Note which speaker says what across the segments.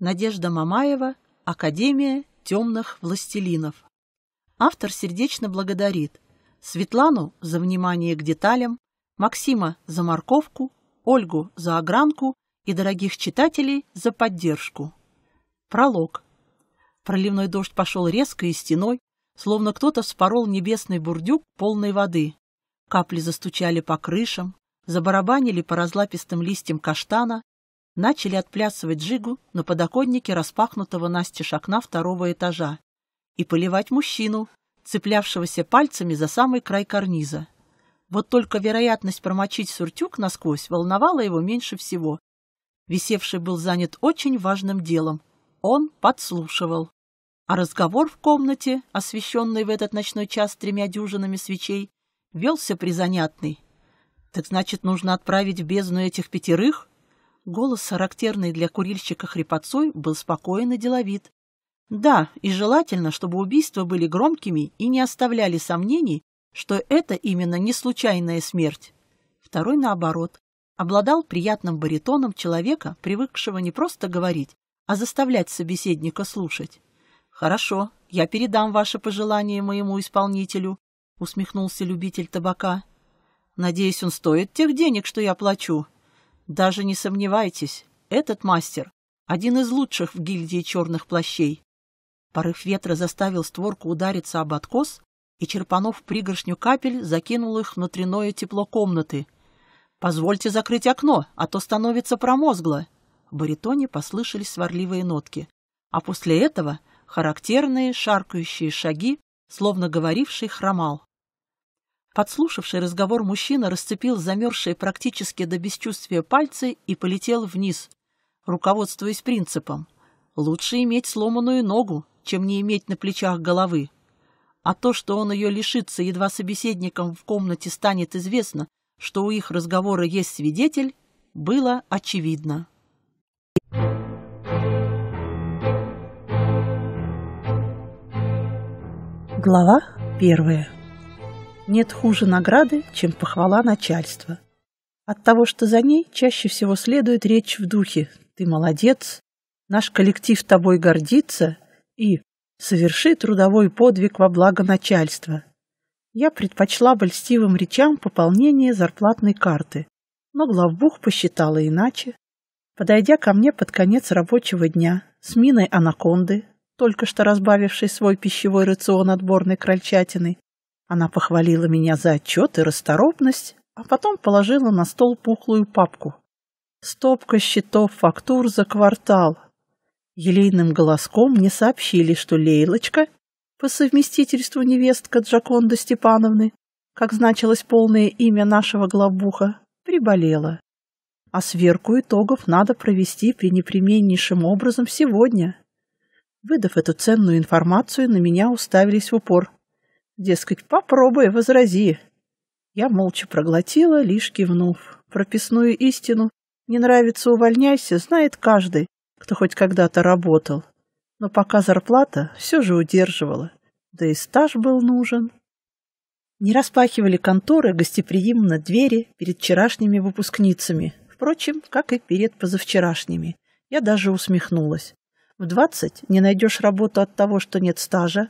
Speaker 1: Надежда Мамаева, Академия темных властелинов. Автор сердечно благодарит Светлану за внимание к деталям, Максима за морковку, Ольгу за огранку и дорогих читателей за поддержку. Пролог. Проливной дождь пошел резко и стеной, словно кто-то вспорол небесный бурдюк полной воды. Капли застучали по крышам, забарабанили по разлапистым листьям каштана, начали отплясывать джигу на подоконнике распахнутого настежь шакна второго этажа и поливать мужчину, цеплявшегося пальцами за самый край карниза. Вот только вероятность промочить сюртюк насквозь волновала его меньше всего. Висевший был занят очень важным делом. Он подслушивал. А разговор в комнате, освещенный в этот ночной час тремя дюжинами свечей, велся призанятный. Так значит, нужно отправить в бездну этих пятерых? Голос, характерный для курильщика хрипотцой, был спокоен и деловит. Да, и желательно, чтобы убийства были громкими и не оставляли сомнений, что это именно не случайная смерть. Второй, наоборот, обладал приятным баритоном человека, привыкшего не просто говорить, а заставлять собеседника слушать. «Хорошо, я передам ваше пожелание моему исполнителю», — усмехнулся любитель табака. «Надеюсь, он стоит тех денег, что я плачу», даже не сомневайтесь, этот мастер — один из лучших в гильдии черных плащей. Порыв ветра заставил створку удариться об откос, и, черпанув пригоршню капель, закинул их внутреннее тепло комнаты. «Позвольте закрыть окно, а то становится промозгло!» В баритоне послышались сварливые нотки. А после этого характерные шаркающие шаги, словно говоривший хромал. Подслушавший разговор мужчина расцепил замерзшие практически до бесчувствия пальцы и полетел вниз, руководствуясь принципом «лучше иметь сломанную ногу, чем не иметь на плечах головы». А то, что он ее лишится, едва собеседникам в комнате станет известно, что у их разговора есть свидетель, было очевидно. Глава первая нет хуже награды, чем похвала начальства. От того, что за ней чаще всего следует речь в духе «ты молодец», «наш коллектив тобой гордится» и «соверши трудовой подвиг во благо начальства». Я предпочла бы речам пополнение зарплатной карты, но главбух посчитала иначе. Подойдя ко мне под конец рабочего дня с миной анаконды, только что разбавившей свой пищевой рацион отборной крольчатиной, она похвалила меня за отчет и расторопность, а потом положила на стол пухлую папку. Стопка счетов фактур за квартал. Елейным голоском мне сообщили, что Лейлочка, по совместительству невестка Джаконда Степановны, как значилось полное имя нашего главбуха, приболела. А сверку итогов надо провести пренепременнейшим образом сегодня. Выдав эту ценную информацию, на меня уставились в упор. Дескать, попробуй, возрази. Я молча проглотила, лишь кивнув. Прописную истину «не нравится, увольняйся» знает каждый, кто хоть когда-то работал. Но пока зарплата все же удерживала. Да и стаж был нужен. Не распахивали конторы гостеприимно двери перед вчерашними выпускницами. Впрочем, как и перед позавчерашними. Я даже усмехнулась. В двадцать не найдешь работу от того, что нет стажа,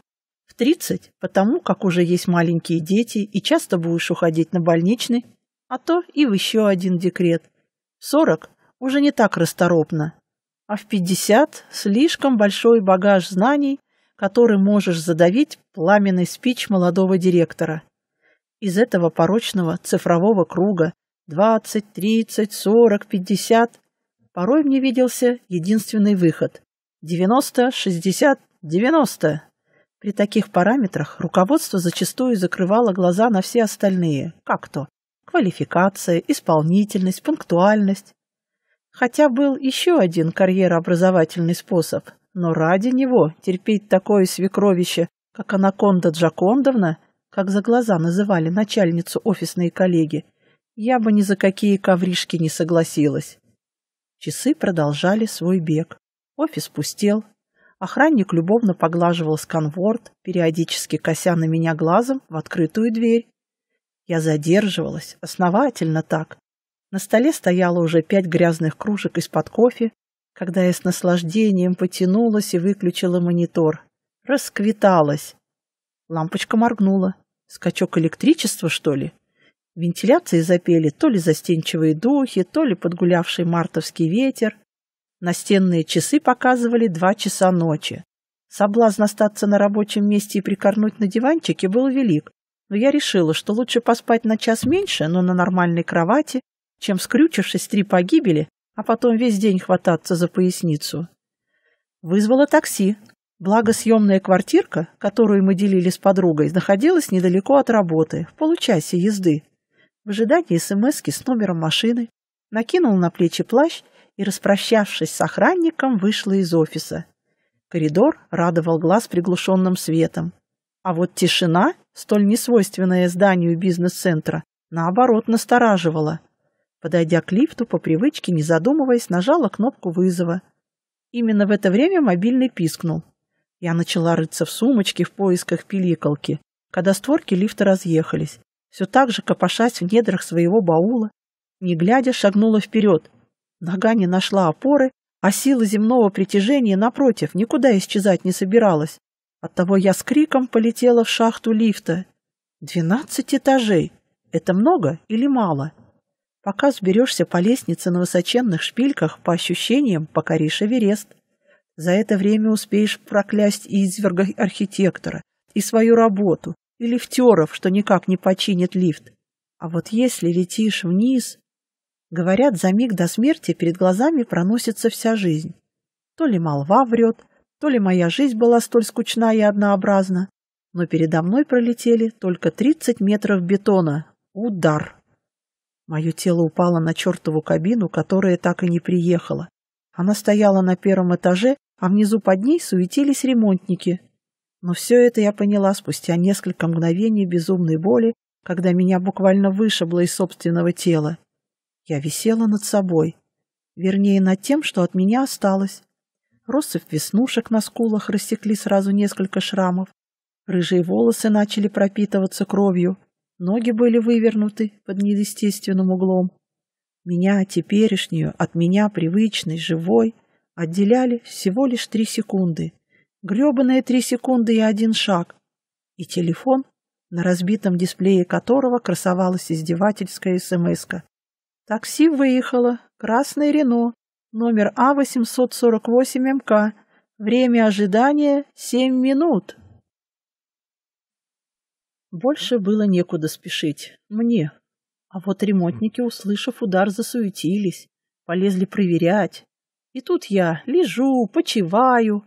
Speaker 1: в 30, потому как уже есть маленькие дети и часто будешь уходить на больничный, а то и в еще один декрет. В 40 уже не так расторопно. А в 50 слишком большой багаж знаний, который можешь задавить пламенный спич молодого директора. Из этого порочного цифрового круга 20, 30, 40, 50 порой мне виделся единственный выход – 90, 60, 90. При таких параметрах руководство зачастую закрывало глаза на все остальные, как то квалификация, исполнительность, пунктуальность. Хотя был еще один карьерообразовательный способ, но ради него терпеть такое свекровище, как анаконда Джакондовна, как за глаза называли начальницу офисные коллеги, я бы ни за какие ковришки не согласилась. Часы продолжали свой бег. Офис пустел, Охранник любовно поглаживал сканворд, периодически кося на меня глазом в открытую дверь. Я задерживалась, основательно так. На столе стояло уже пять грязных кружек из-под кофе, когда я с наслаждением потянулась и выключила монитор. Расквиталась. Лампочка моргнула. Скачок электричества, что ли? Вентиляции запели то ли застенчивые духи, то ли подгулявший мартовский ветер. Настенные часы показывали два часа ночи. Соблазн остаться на рабочем месте и прикорнуть на диванчике был велик, но я решила, что лучше поспать на час меньше, но на нормальной кровати, чем скрючившись три погибели, а потом весь день хвататься за поясницу. Вызвала такси. Благо, съемная квартирка, которую мы делили с подругой, находилась недалеко от работы, в получасе езды. В ожидании смс с номером машины накинул на плечи плащ и, распрощавшись с охранником, вышла из офиса. Коридор радовал глаз приглушенным светом. А вот тишина, столь несвойственная зданию бизнес-центра, наоборот настораживала. Подойдя к лифту, по привычке, не задумываясь, нажала кнопку вызова. Именно в это время мобильный пискнул. Я начала рыться в сумочке в поисках пиликалки, когда створки лифта разъехались. Все так же, копошась в недрах своего баула, не глядя, шагнула вперед Нога не нашла опоры, а сила земного притяжения, напротив, никуда исчезать не собиралась. Оттого я с криком полетела в шахту лифта. Двенадцать этажей. Это много или мало? Пока сберешься по лестнице на высоченных шпильках, по ощущениям покоришь Эверест. За это время успеешь проклясть и изверга архитектора, и свою работу, и лифтеров, что никак не починит лифт. А вот если летишь вниз, Говорят, за миг до смерти перед глазами проносится вся жизнь. То ли молва врет, то ли моя жизнь была столь скучна и однообразна, но передо мной пролетели только 30 метров бетона. Удар! Мое тело упало на чертову кабину, которая так и не приехала. Она стояла на первом этаже, а внизу под ней суетились ремонтники. Но все это я поняла спустя несколько мгновений безумной боли, когда меня буквально вышибло из собственного тела. Я висела над собой. Вернее, над тем, что от меня осталось. Россыпь веснушек на скулах рассекли сразу несколько шрамов. Рыжие волосы начали пропитываться кровью. Ноги были вывернуты под неестественным углом. Меня, теперешнюю, от меня привычной, живой, отделяли всего лишь три секунды. Гребаные три секунды и один шаг. И телефон, на разбитом дисплее которого красовалась издевательская смс -ка. Такси выехало. Красное Рено. Номер А848МК. Время ожидания — семь минут. Больше было некуда спешить. Мне. А вот ремонтники, услышав удар, засуетились. Полезли проверять. И тут я лежу, почиваю.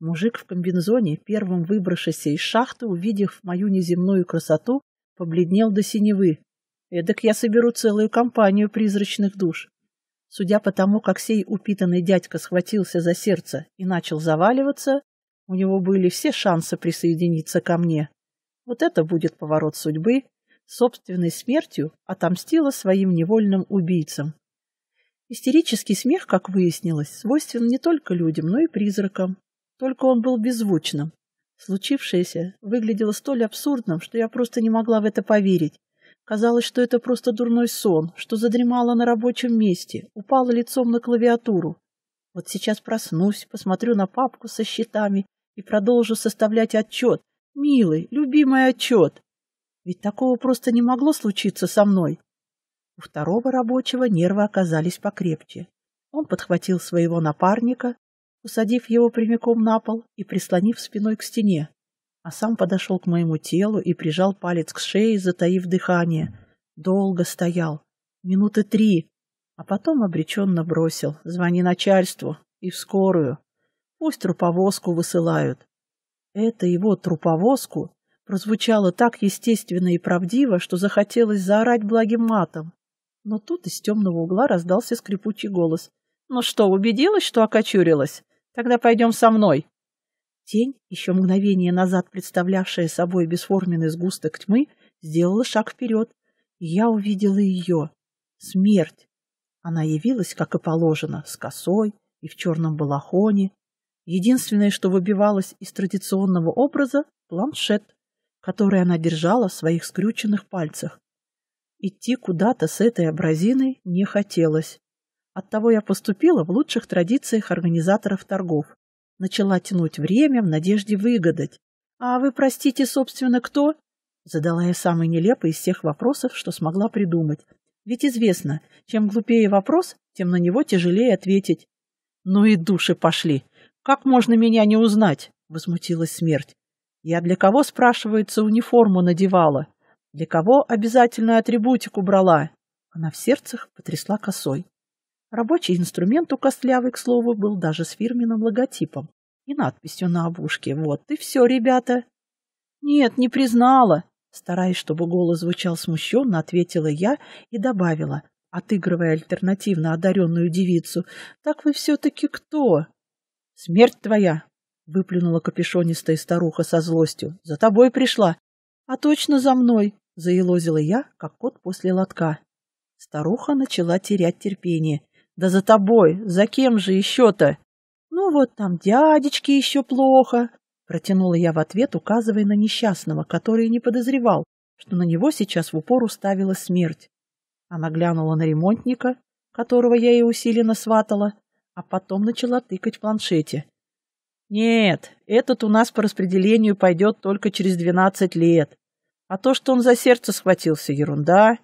Speaker 1: Мужик в комбинзоне, первым выбравшись из шахты, увидев мою неземную красоту, побледнел до синевы. Эдак я соберу целую компанию призрачных душ. Судя по тому, как сей упитанный дядька схватился за сердце и начал заваливаться, у него были все шансы присоединиться ко мне. Вот это будет поворот судьбы. Собственной смертью отомстила своим невольным убийцам. Истерический смех, как выяснилось, свойственен не только людям, но и призракам. Только он был беззвучным. Случившееся выглядело столь абсурдным, что я просто не могла в это поверить Казалось, что это просто дурной сон, что задремала на рабочем месте, упала лицом на клавиатуру. Вот сейчас проснусь, посмотрю на папку со счетами и продолжу составлять отчет. Милый, любимый отчет. Ведь такого просто не могло случиться со мной. У второго рабочего нервы оказались покрепче. Он подхватил своего напарника, усадив его прямиком на пол и прислонив спиной к стене а сам подошел к моему телу и прижал палец к шее, затаив дыхание. Долго стоял, минуты три, а потом обреченно бросил. Звони начальству и в скорую. Пусть труповозку высылают. Это его труповозку прозвучало так естественно и правдиво, что захотелось заорать благим матом. Но тут из темного угла раздался скрипучий голос. «Ну что, убедилась, что окочурилась? Тогда пойдем со мной!» Тень, еще мгновение назад представлявшая собой бесформенный сгусток тьмы, сделала шаг вперед. И я увидела ее. Смерть. Она явилась, как и положено, с косой и в черном балахоне. Единственное, что выбивалось из традиционного образа – планшет, который она держала в своих скрюченных пальцах. Идти куда-то с этой образиной не хотелось. Оттого я поступила в лучших традициях организаторов торгов. Начала тянуть время в надежде выгадать. «А вы, простите, собственно, кто?» Задала я самый нелепый из всех вопросов, что смогла придумать. Ведь известно, чем глупее вопрос, тем на него тяжелее ответить. «Ну и души пошли! Как можно меня не узнать?» — возмутилась смерть. «Я для кого, спрашивается, униформу надевала? Для кого обязательную атрибутику брала?» Она в сердцах потрясла косой. Рабочий инструмент у Костлявой, к слову, был даже с фирменным логотипом и надписью на обушке «Вот и все, ребята». «Нет, не признала», — стараясь, чтобы голос звучал смущенно, ответила я и добавила, отыгрывая альтернативно одаренную девицу, «Так вы все-таки кто?» «Смерть твоя», — выплюнула капюшонистая старуха со злостью, «за тобой пришла». «А точно за мной», — заелозила я, как кот после лотка. Старуха начала терять терпение да за тобой, за кем же еще-то? Ну вот там дядечки еще плохо, протянула я в ответ, указывая на несчастного, который не подозревал, что на него сейчас в упор уставила смерть. Она глянула на ремонтника, которого я и усиленно сватала, а потом начала тыкать в планшете. «Нет, этот у нас по распределению пойдет только через двенадцать лет. А то, что он за сердце схватился, ерунда.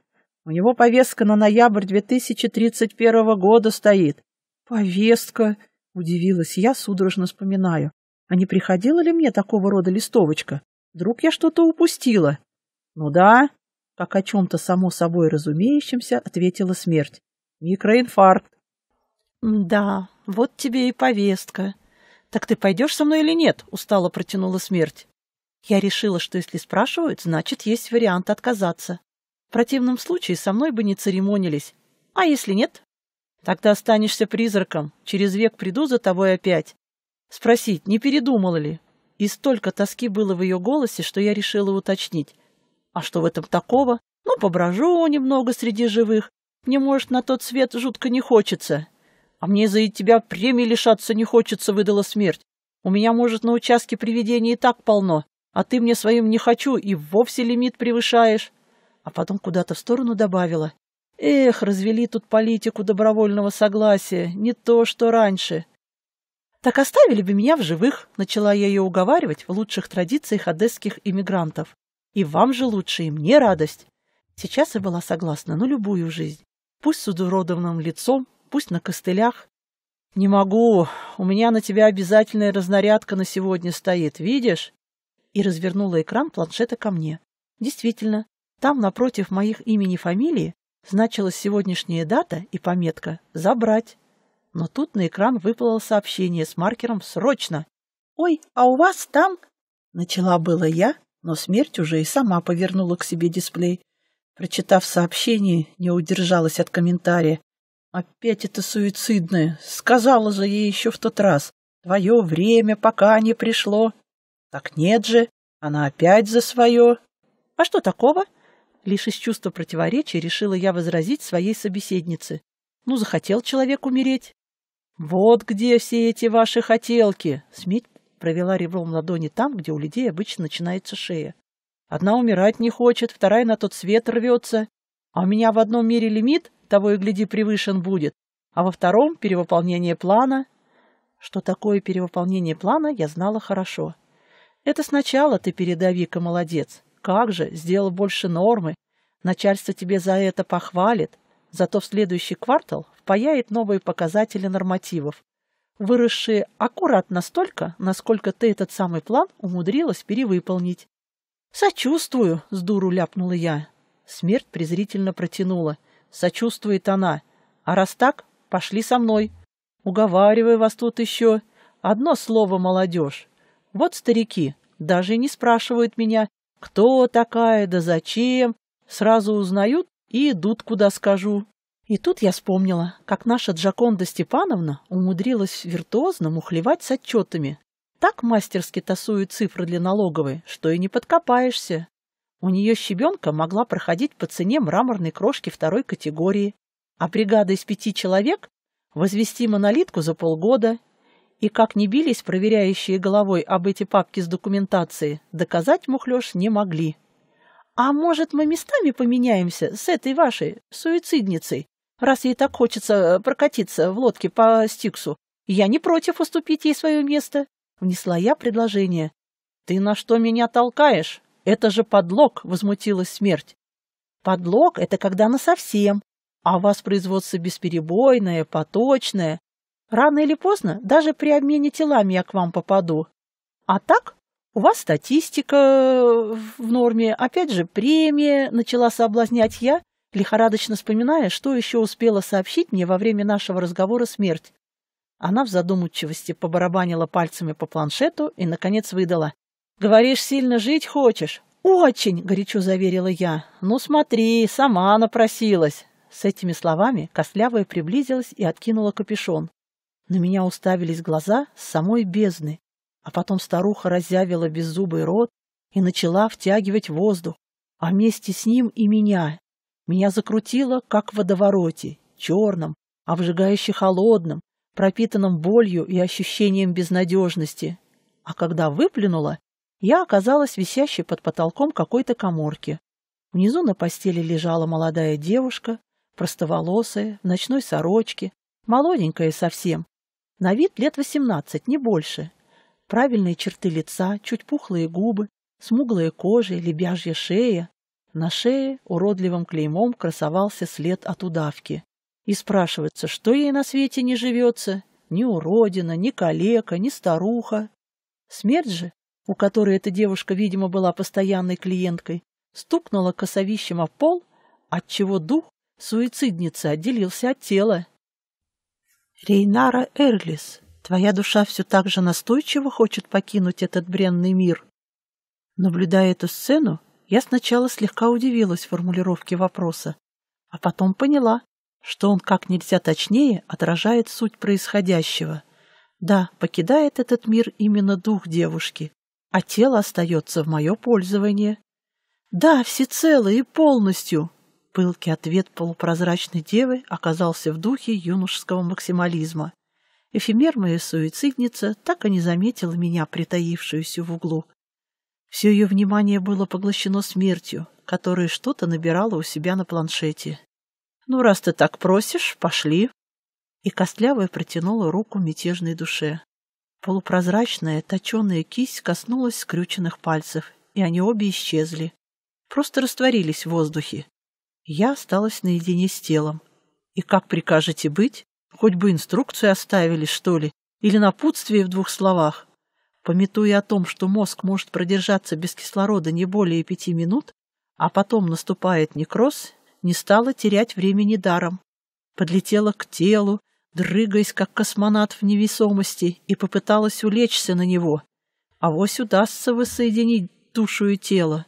Speaker 1: У него повестка на ноябрь 2031 года стоит. Повестка, удивилась я, судорожно вспоминаю. А не приходила ли мне такого рода листовочка? Вдруг я что-то упустила? Ну да, как о чем-то само собой разумеющемся, ответила смерть. Микроинфаркт. Да, вот тебе и повестка. Так ты пойдешь со мной или нет? Устало протянула смерть. Я решила, что если спрашивают, значит, есть вариант отказаться. В противном случае со мной бы не церемонились. А если нет? Тогда останешься призраком. Через век приду за тобой опять. Спросить, не передумала ли? И столько тоски было в ее голосе, что я решила уточнить. А что в этом такого? Ну, поброжу немного среди живых. Мне, может, на тот свет жутко не хочется. А мне за тебя премии лишаться не хочется, выдала смерть. У меня, может, на участке привидений и так полно, а ты мне своим не хочу и вовсе лимит превышаешь а потом куда-то в сторону добавила. «Эх, развели тут политику добровольного согласия, не то, что раньше». «Так оставили бы меня в живых», — начала я ее уговаривать в лучших традициях одесских иммигрантов. «И вам же лучше, и мне радость». Сейчас я была согласна на любую жизнь. Пусть с удуродованным лицом, пусть на костылях. «Не могу. У меня на тебя обязательная разнарядка на сегодня стоит, видишь?» И развернула экран планшета ко мне. Действительно, там, напротив моих имени и фамилии, значилась сегодняшняя дата и пометка «Забрать». Но тут на экран выплыло сообщение с маркером «Срочно!» «Ой, а у вас там...» Начала было я, но смерть уже и сама повернула к себе дисплей. Прочитав сообщение, не удержалась от комментария. «Опять это суицидное! Сказала же ей еще в тот раз! Твое время пока не пришло!» «Так нет же! Она опять за свое!» «А что такого?» Лишь из чувства противоречия решила я возразить своей собеседнице. Ну, захотел человек умереть. Вот где все эти ваши хотелки! Сметь провела ребром ладони там, где у людей обычно начинается шея. Одна умирать не хочет, вторая на тот свет рвется. А у меня в одном мире лимит, того и гляди, превышен будет, а во втором — перевыполнение плана. Что такое перевыполнение плана, я знала хорошо. Это сначала ты передовик и молодец, как же, сделал больше нормы. Начальство тебе за это похвалит. Зато в следующий квартал впаяет новые показатели нормативов, выросшие аккуратно столько, насколько ты этот самый план умудрилась перевыполнить. «Сочувствую», — с дуру ляпнула я. Смерть презрительно протянула. Сочувствует она. «А раз так, пошли со мной. Уговариваю вас тут еще. Одно слово, молодежь. Вот старики, даже и не спрашивают меня, кто такая, да зачем? Сразу узнают и идут, куда скажу. И тут я вспомнила, как наша Джаконда Степановна умудрилась виртуозно мухлевать с отчетами. Так мастерски тасуют цифры для налоговой, что и не подкопаешься. У нее щебенка могла проходить по цене мраморной крошки второй категории, а бригада из пяти человек возвести монолитку за полгода и как не бились проверяющие головой об эти папки с документацией, доказать мухлёж не могли. «А может, мы местами поменяемся с этой вашей суицидницей, раз ей так хочется э, прокатиться в лодке по Стиксу? Я не против уступить ей свое место», — внесла я предложение. «Ты на что меня толкаешь? Это же подлог!» — возмутилась смерть. «Подлог — это когда насовсем, а у вас производство бесперебойное, поточное, Рано или поздно даже при обмене телами я к вам попаду. А так у вас статистика э, в норме, опять же премия, начала соблазнять я, лихорадочно вспоминая, что еще успела сообщить мне во время нашего разговора смерть. Она в задумчивости побарабанила пальцами по планшету и, наконец, выдала. «Говоришь, сильно жить хочешь?» «Очень!» — горячо заверила я. «Ну смотри, сама напросилась!» С этими словами Кослявая приблизилась и откинула капюшон. На меня уставились глаза самой бездны, а потом старуха разявила беззубый рот и начала втягивать воздух, а вместе с ним и меня. Меня закрутило, как в водовороте, черном, обжигающе холодном, пропитанном болью и ощущением безнадежности. А когда выплюнула, я оказалась висящей под потолком какой-то коморки. Внизу на постели лежала молодая девушка, простоволосая, в ночной сорочке, молоденькая совсем, на вид лет восемнадцать, не больше. Правильные черты лица, чуть пухлые губы, смуглая кожа, лебяжья шея. На шее уродливым клеймом красовался след от удавки. И спрашивается, что ей на свете не живется? Ни уродина, ни калека, ни старуха. Смерть же, у которой эта девушка, видимо, была постоянной клиенткой, стукнула косовищем о пол, отчего дух суицидницы отделился от тела. Рейнара Эрлис, твоя душа все так же настойчиво хочет покинуть этот бренный мир. Наблюдая эту сцену, я сначала слегка удивилась формулировке вопроса, а потом поняла, что он как нельзя точнее отражает суть происходящего. Да, покидает этот мир именно дух девушки, а тело остается в мое пользование. Да, всецело и полностью, Пылкий ответ полупрозрачной девы оказался в духе юношеского максимализма. Эфемерная суицидница так и не заметила меня, притаившуюся в углу. Все ее внимание было поглощено смертью, которая что-то набирала у себя на планшете. «Ну, раз ты так просишь, пошли!» И костлявая протянула руку мятежной душе. Полупрозрачная, точеная кисть коснулась скрюченных пальцев, и они обе исчезли. Просто растворились в воздухе, я осталась наедине с телом. И как прикажете быть? Хоть бы инструкцию оставили, что ли, или напутствие в двух словах. Пометуя о том, что мозг может продержаться без кислорода не более пяти минут, а потом наступает некроз, не стала терять времени даром. Подлетела к телу, дрыгаясь, как космонавт в невесомости, и попыталась улечься на него. А вось удастся воссоединить душу и тело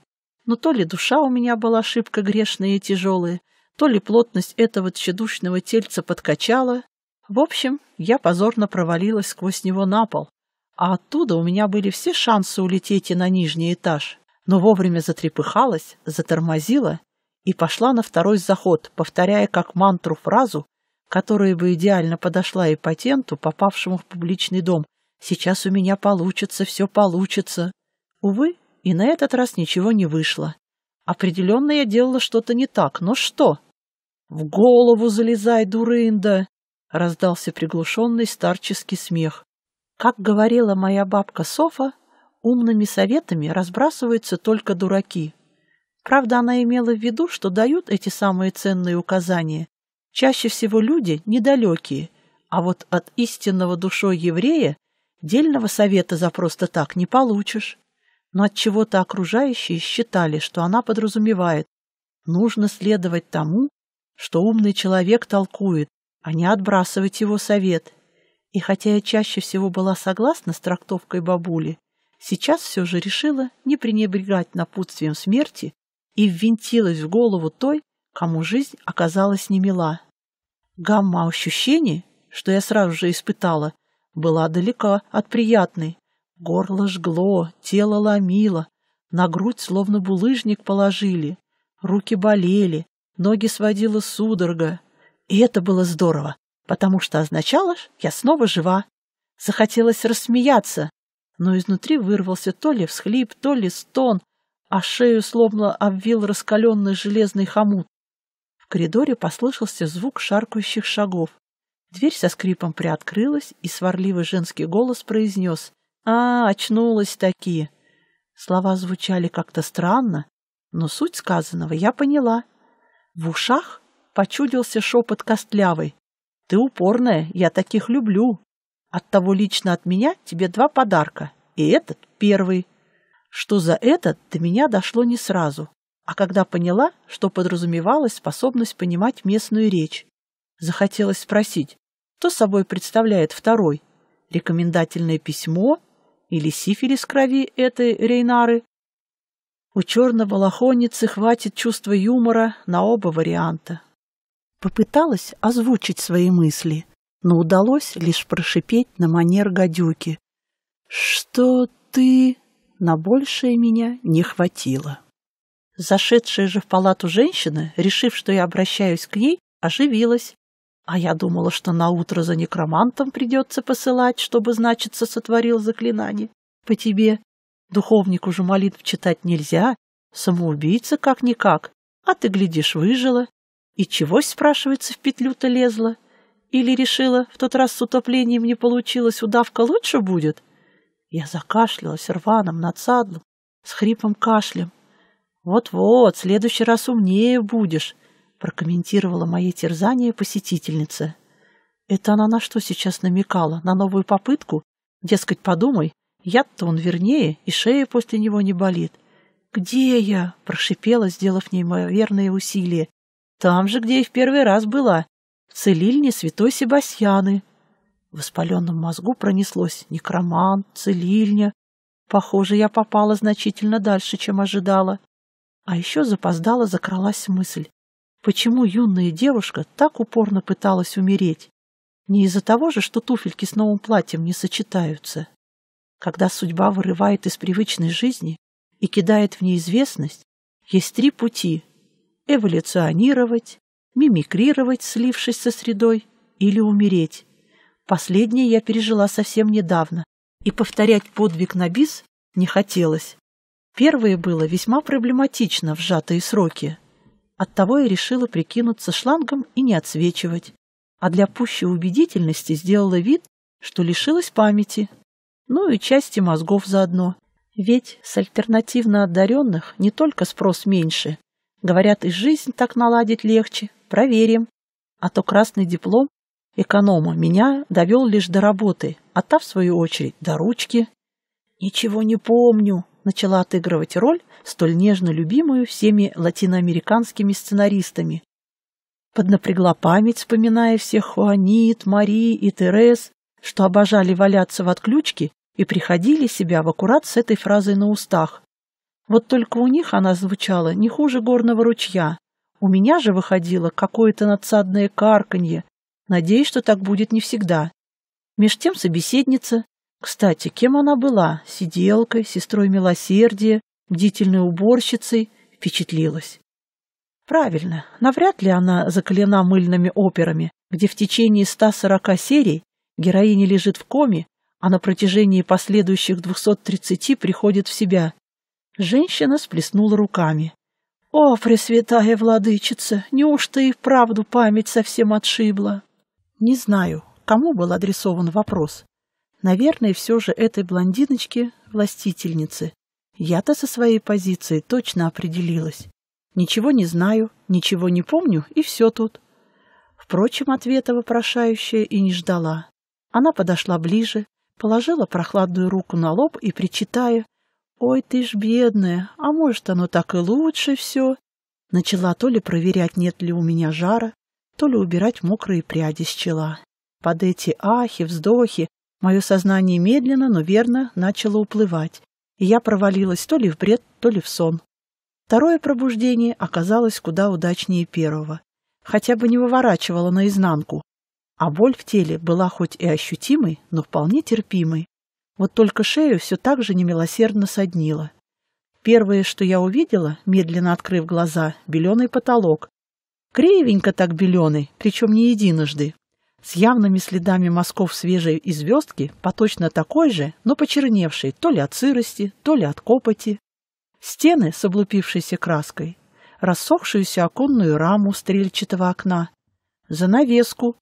Speaker 1: но ну, то ли душа у меня была шибко грешная и тяжелая, то ли плотность этого тщедушного тельца подкачала. В общем, я позорно провалилась сквозь него на пол, а оттуда у меня были все шансы улететь и на нижний этаж. Но вовремя затрепыхалась, затормозила и пошла на второй заход, повторяя как мантру фразу, которая бы идеально подошла и патенту, попавшему в публичный дом. «Сейчас у меня получится, все получится». Увы, и на этот раз ничего не вышло. Определенно я делала что-то не так, но что? «В голову залезай, дурында!» — раздался приглушенный старческий смех. Как говорила моя бабка Софа, умными советами разбрасываются только дураки. Правда, она имела в виду, что дают эти самые ценные указания чаще всего люди недалекие, а вот от истинного душой еврея дельного совета за просто так не получишь но от чего-то окружающие считали, что она подразумевает, нужно следовать тому, что умный человек толкует, а не отбрасывать его совет. И хотя я чаще всего была согласна с трактовкой бабули, сейчас все же решила не пренебрегать напутствием смерти и ввинтилась в голову той, кому жизнь оказалась немила. Гамма ощущений, что я сразу же испытала, была далека от приятной, Горло жгло, тело ломило, на грудь словно булыжник положили, руки болели, ноги сводила судорога. И это было здорово, потому что означало, я снова жива. Захотелось рассмеяться, но изнутри вырвался то ли всхлип, то ли стон, а шею словно обвил раскаленный железный хомут. В коридоре послышался звук шаркающих шагов. Дверь со скрипом приоткрылась, и сварливый женский голос произнес «А, очнулась таки!» Слова звучали как-то странно, но суть сказанного я поняла. В ушах почудился шепот костлявый. «Ты упорная, я таких люблю. От того лично от меня тебе два подарка, и этот первый». Что за этот до меня дошло не сразу, а когда поняла, что подразумевалась способность понимать местную речь. Захотелось спросить, кто собой представляет второй? Рекомендательное письмо – или сифилис крови этой Рейнары? У черного лохоницы хватит чувства юмора на оба варианта. Попыталась озвучить свои мысли, но удалось лишь прошипеть на манер гадюки. «Что ты...» На большее меня не хватило. Зашедшая же в палату женщина, решив, что я обращаюсь к ней, оживилась а я думала, что на утро за некромантом придется посылать, чтобы, значится, сотворил заклинание. По тебе. Духовнику же молитв читать нельзя. Самоубийца как-никак. А ты, глядишь, выжила. И чегось, спрашивается, в петлю-то лезла? Или решила, в тот раз с утоплением не получилось, удавка лучше будет? Я закашлялась рваным, надсадлым, с хрипом кашлем. Вот-вот, в следующий раз умнее будешь прокомментировала мои терзания посетительница. Это она на что сейчас намекала? На новую попытку? Дескать, подумай, яд-то он вернее, и шея после него не болит. «Где я?» — прошипела, сделав неимоверные усилия. «Там же, где и в первый раз была, в целильне святой Себастьяны». В воспаленном мозгу пронеслось некромант, целильня. Похоже, я попала значительно дальше, чем ожидала. А еще запоздала закралась мысль. Почему юная девушка так упорно пыталась умереть? Не из-за того же, что туфельки с новым платьем не сочетаются. Когда судьба вырывает из привычной жизни и кидает в неизвестность, есть три пути – эволюционировать, мимикрировать, слившись со средой, или умереть. Последнее я пережила совсем недавно, и повторять подвиг на бис не хотелось. Первое было весьма проблематично в сжатые сроки. Оттого и решила прикинуться шлангом и не отсвечивать. А для пущей убедительности сделала вид, что лишилась памяти. Ну и части мозгов заодно. Ведь с альтернативно одаренных не только спрос меньше. Говорят, и жизнь так наладить легче. Проверим. А то красный диплом эконома меня довел лишь до работы, а та, в свою очередь, до ручки. «Ничего не помню», начала отыгрывать роль, столь нежно любимую всеми латиноамериканскими сценаристами. Поднапрягла память, вспоминая всех Хуанит, Марии и Терез, что обожали валяться в отключке и приходили себя в аккурат с этой фразой на устах. Вот только у них она звучала не хуже горного ручья. У меня же выходило какое-то надсадное карканье. Надеюсь, что так будет не всегда. Меж тем собеседница, кстати, кем она была? Сиделкой, сестрой милосердия, бдительной уборщицей? Впечатлилась. Правильно, навряд ли она заклена мыльными операми, где в течение 140 серий героиня лежит в коме, а на протяжении последующих 230 приходит в себя. Женщина сплеснула руками. «О, пресвятая владычица, неужто и вправду память совсем отшибла?» Не знаю, кому был адресован вопрос. Наверное, все же этой блондиночке – властительнице. Я-то со своей позицией точно определилась. Ничего не знаю, ничего не помню, и все тут. Впрочем, ответа вопрошающая и не ждала. Она подошла ближе, положила прохладную руку на лоб и, причитая, «Ой, ты ж бедная, а может, оно так и лучше все», начала то ли проверять, нет ли у меня жара, то ли убирать мокрые пряди с чела. Под эти ахи, вздохи Мое сознание медленно, но верно начало уплывать, и я провалилась то ли в бред, то ли в сон. Второе пробуждение оказалось куда удачнее первого. Хотя бы не выворачивало наизнанку, а боль в теле была хоть и ощутимой, но вполне терпимой. Вот только шею все так же немилосердно соднило. Первое, что я увидела, медленно открыв глаза, беленый потолок. Кривенько так беленый, причем не единожды с явными следами мазков свежей и звездки, по точно такой же, но почерневшей то ли от сырости, то ли от копоти. Стены с облупившейся краской, рассохшуюся оконную раму стрельчатого окна, занавеску,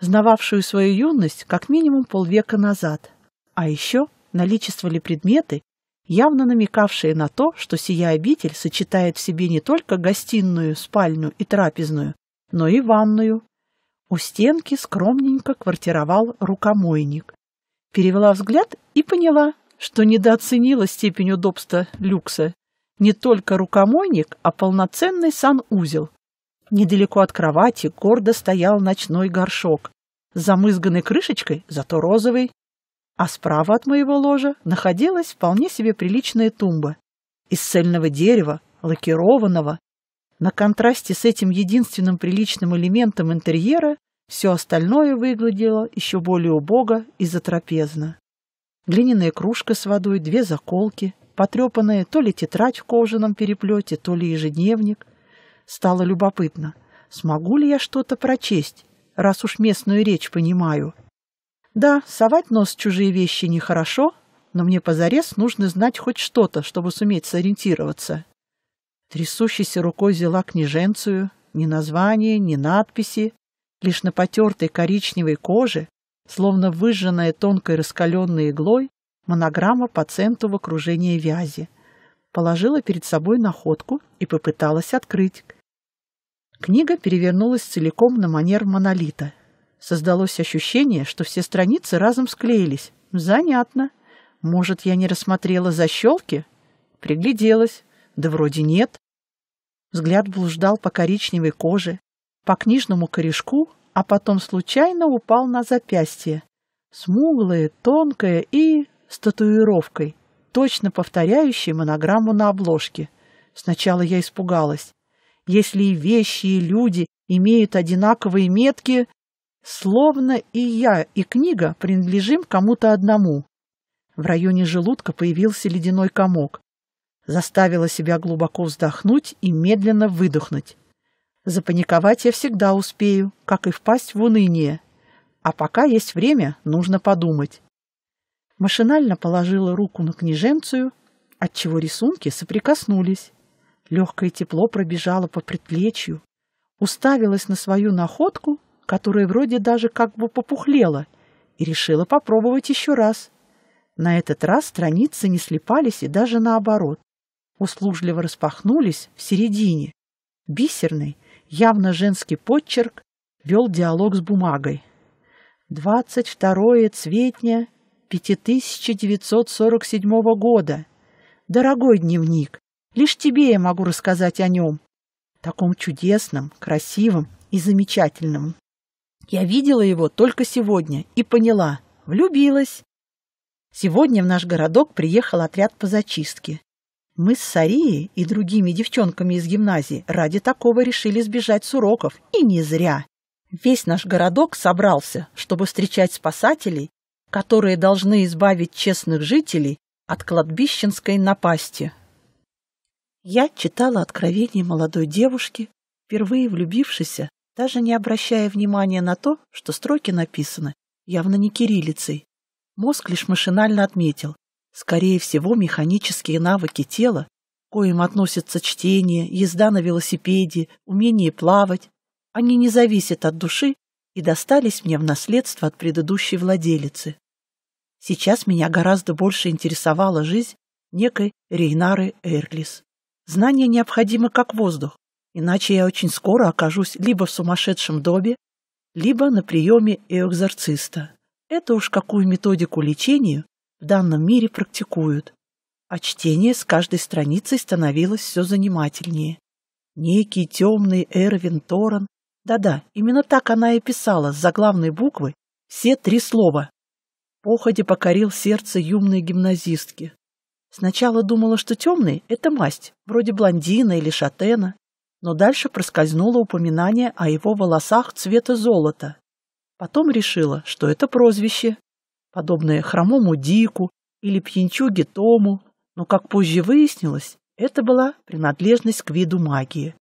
Speaker 1: знававшую свою юность как минимум полвека назад. А еще наличествовали предметы, явно намекавшие на то, что сия обитель сочетает в себе не только гостиную, спальню и трапезную, но и ванную, у стенки скромненько квартировал рукомойник. Перевела взгляд и поняла, что недооценила степень удобства люкса. Не только рукомойник, а полноценный санузел. Недалеко от кровати гордо стоял ночной горшок, замызганный крышечкой, зато розовый. А справа от моего ложа находилась вполне себе приличная тумба из цельного дерева, лакированного, на контрасте с этим единственным приличным элементом интерьера все остальное выглядело еще более убого и затрапезно. Глиняная кружка с водой, две заколки, потрепанная то ли тетрадь в кожаном переплете, то ли ежедневник. Стало любопытно, смогу ли я что-то прочесть, раз уж местную речь понимаю. Да, совать нос в чужие вещи нехорошо, но мне позарез нужно знать хоть что-то, чтобы суметь сориентироваться. Трясущейся рукой взяла княженцию, ни названия, ни надписи, лишь на потертой коричневой коже, словно выжженная тонкой раскаленной иглой, монограмма по центу в окружении вязи. Положила перед собой находку и попыталась открыть. Книга перевернулась целиком на манер монолита. Создалось ощущение, что все страницы разом склеились. Занятно. Может, я не рассмотрела защелки? Пригляделась. Да вроде нет. Взгляд блуждал по коричневой коже, по книжному корешку, а потом случайно упал на запястье. Смуглое, тонкое и с татуировкой, точно повторяющей монограмму на обложке. Сначала я испугалась. Если и вещи, и люди имеют одинаковые метки, словно и я, и книга принадлежим кому-то одному. В районе желудка появился ледяной комок. Заставила себя глубоко вздохнуть и медленно выдохнуть. Запаниковать я всегда успею, как и впасть в уныние. А пока есть время, нужно подумать. Машинально положила руку на княженцию, отчего рисунки соприкоснулись. Легкое тепло пробежало по предплечью, уставилась на свою находку, которая вроде даже как бы попухлела, и решила попробовать еще раз. На этот раз страницы не слепались и даже наоборот услужливо распахнулись в середине. Бисерный, явно женский подчерк, вел диалог с бумагой. двадцать второе цветня 5947 года. Дорогой дневник, лишь тебе я могу рассказать о нем. Таком чудесном, красивом и замечательном. Я видела его только сегодня и поняла, влюбилась. Сегодня в наш городок приехал отряд по зачистке. Мы с Сарией и другими девчонками из гимназии ради такого решили сбежать с уроков, и не зря. Весь наш городок собрался, чтобы встречать спасателей, которые должны избавить честных жителей от кладбищенской напасти. Я читала откровение молодой девушки, впервые влюбившейся, даже не обращая внимания на то, что строки написаны явно не кириллицей. Мозг лишь машинально отметил Скорее всего, механические навыки тела, коим относятся чтение, езда на велосипеде, умение плавать, они не зависят от души и достались мне в наследство от предыдущей владелицы. Сейчас меня гораздо больше интересовала жизнь некой Рейнары Эрлис. Знания необходимы как воздух, иначе я очень скоро окажусь либо в сумасшедшем добе, либо на приеме экзорциста. Это уж какую методику лечению в данном мире практикуют, а чтение с каждой страницей становилось все занимательнее. Некий темный Эрвин Торан, да-да, именно так она и писала с заглавной буквы все три слова. Походе покорил сердце юной гимназистки. Сначала думала, что темный — это масть, вроде блондина или шатена, но дальше проскользнуло упоминание о его волосах цвета золота. Потом решила, что это прозвище, подобные хромому Дику или пьянчуге Тому, но, как позже выяснилось, это была принадлежность к виду магии.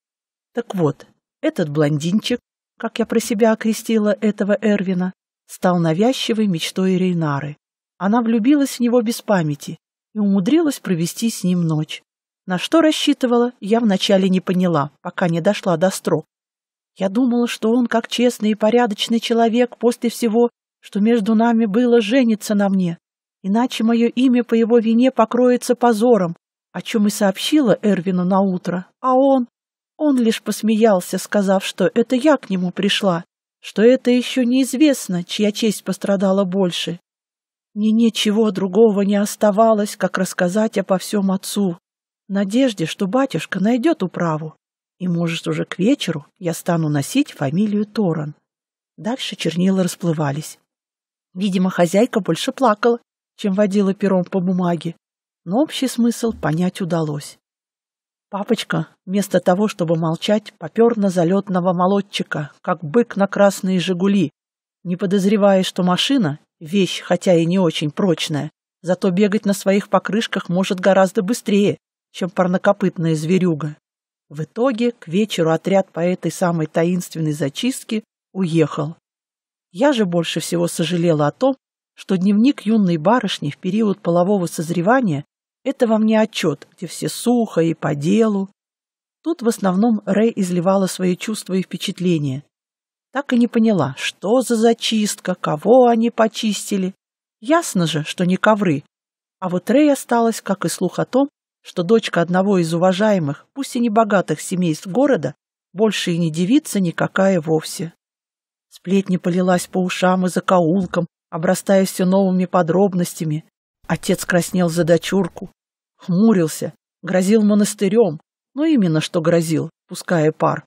Speaker 1: Так вот, этот блондинчик, как я про себя окрестила этого Эрвина, стал навязчивой мечтой Рейнары. Она влюбилась в него без памяти и умудрилась провести с ним ночь. На что рассчитывала, я вначале не поняла, пока не дошла до строк. Я думала, что он, как честный и порядочный человек, после всего что между нами было жениться на мне, иначе мое имя по его вине покроется позором, о чем и сообщила Эрвину на утро. А он... Он лишь посмеялся, сказав, что это я к нему пришла, что это еще неизвестно, чья честь пострадала больше. Мне ничего другого не оставалось, как рассказать обо всем отцу, в надежде, что батюшка найдет управу, и, может, уже к вечеру я стану носить фамилию Торан. Дальше чернила расплывались. Видимо, хозяйка больше плакала, чем водила пером по бумаге, но общий смысл понять удалось. Папочка, вместо того, чтобы молчать, попер на залетного молодчика, как бык на красные «Жигули», не подозревая, что машина — вещь, хотя и не очень прочная, зато бегать на своих покрышках может гораздо быстрее, чем парнокопытная зверюга. В итоге к вечеру отряд по этой самой таинственной зачистке уехал. Я же больше всего сожалела о том, что дневник юной барышни в период полового созревания – это вам не отчет, где все сухо и по делу. Тут в основном Рэй изливала свои чувства и впечатления. Так и не поняла, что за зачистка, кого они почистили. Ясно же, что не ковры. А вот Рэй осталась, как и слух о том, что дочка одного из уважаемых, пусть и небогатых семейств города, больше и не девица никакая вовсе. Сплетни полилась по ушам и закоулкам, обрастая все новыми подробностями. Отец краснел за дочурку, хмурился, грозил монастырем, но ну, именно что грозил, пуская пар.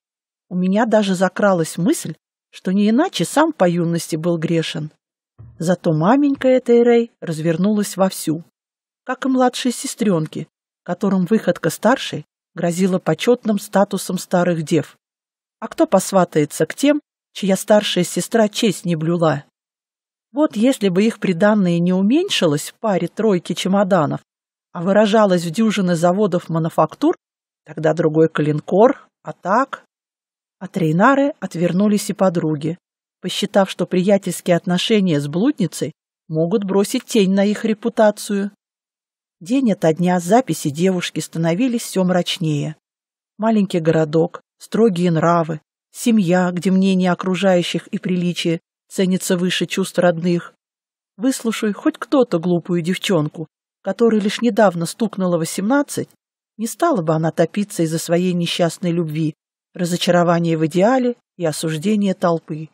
Speaker 1: У меня даже закралась мысль, что не иначе сам по юности был грешен. Зато маменька этой Рэй развернулась вовсю, как и младшие сестренки, которым выходка старшей грозила почетным статусом старых дев. А кто посватается к тем, чья старшая сестра честь не блюла. Вот если бы их приданное не уменьшилось в паре тройки чемоданов, а выражалось в дюжины заводов-мануфактур, тогда другой калинкор, а так... От Рейнары отвернулись и подруги, посчитав, что приятельские отношения с блудницей могут бросить тень на их репутацию. День ото дня записи девушки становились все мрачнее. Маленький городок, строгие нравы, семья, где мнение окружающих и приличие ценится выше чувств родных. Выслушай хоть кто-то глупую девчонку, которой лишь недавно стукнуло восемнадцать, не стала бы она топиться из-за своей несчастной любви, разочарования в идеале и осуждения толпы.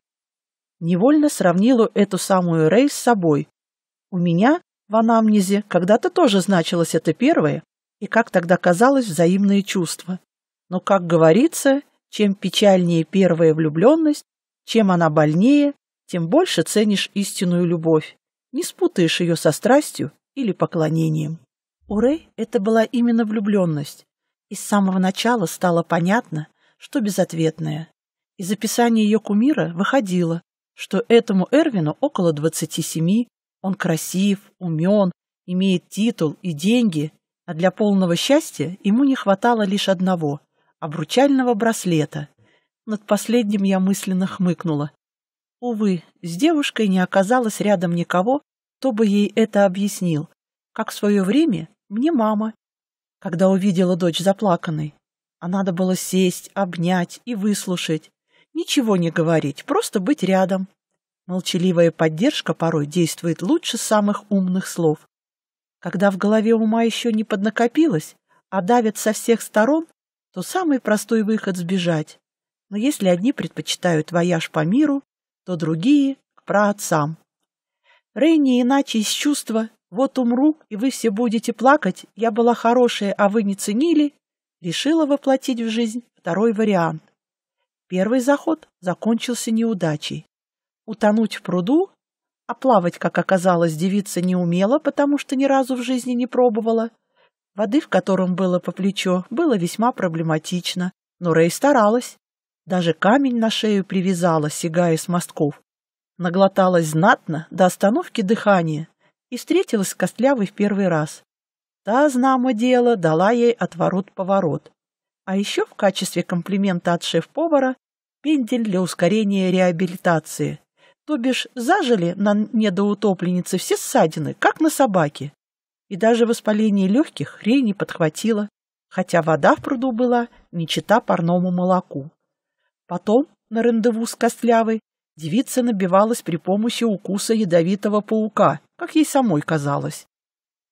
Speaker 1: Невольно сравнила эту самую Рэй с собой. У меня в анамнезе когда-то тоже значилось это первое, и, как тогда казалось, взаимные чувства. Но, как говорится, чем печальнее первая влюбленность, чем она больнее, тем больше ценишь истинную любовь. Не спутаешь ее со страстью или поклонением. У Рэй это была именно влюбленность. И с самого начала стало понятно, что безответная. Из описания ее кумира выходило, что этому Эрвину около 27, он красив, умен, имеет титул и деньги, а для полного счастья ему не хватало лишь одного – обручального браслета. Над последним я мысленно хмыкнула. Увы, с девушкой не оказалось рядом никого, кто бы ей это объяснил, как в свое время мне мама, когда увидела дочь заплаканной. А надо было сесть, обнять и выслушать. Ничего не говорить, просто быть рядом. Молчаливая поддержка порой действует лучше самых умных слов. Когда в голове ума еще не поднакопилось, а давят со всех сторон, то самый простой выход – сбежать. Но если одни предпочитают вояж по миру, то другие – к праотцам. Рэй не иначе из чувства «вот умру, и вы все будете плакать, я была хорошая, а вы не ценили», решила воплотить в жизнь второй вариант. Первый заход закончился неудачей. Утонуть в пруду, а плавать, как оказалось, девица не умела, потому что ни разу в жизни не пробовала – Воды, в котором было по плечо, было весьма проблематично, но Рэй старалась. Даже камень на шею привязала, сигая с мостков. Наглоталась знатно до остановки дыхания и встретилась с Костлявой в первый раз. Та, знамо дело, дала ей отворот-поворот. А еще в качестве комплимента от шеф-повара пендель для ускорения реабилитации. То бишь зажили на недоутопленнице все ссадины, как на собаке. И даже воспаление легких Рей не подхватила, хотя вода в пруду была не чита парному молоку. Потом, на рандеву с Костлявой, девица набивалась при помощи укуса ядовитого паука, как ей самой казалось.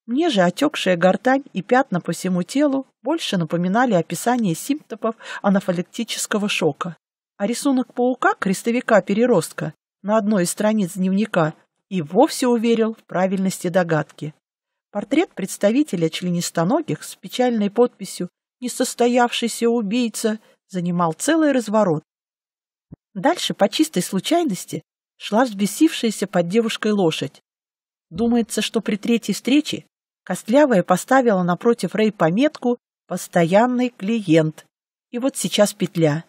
Speaker 1: Мне же отекшая гортань и пятна по всему телу больше напоминали описание симптомов анафилактического шока. А рисунок паука, крестовика-переростка, на одной из страниц дневника и вовсе уверил в правильности догадки. Портрет представителя членистоногих с печальной подписью «Несостоявшийся убийца» занимал целый разворот. Дальше, по чистой случайности, шла взбесившаяся под девушкой лошадь. Думается, что при третьей встрече Костлявая поставила напротив Рэй пометку «Постоянный клиент». И вот сейчас петля.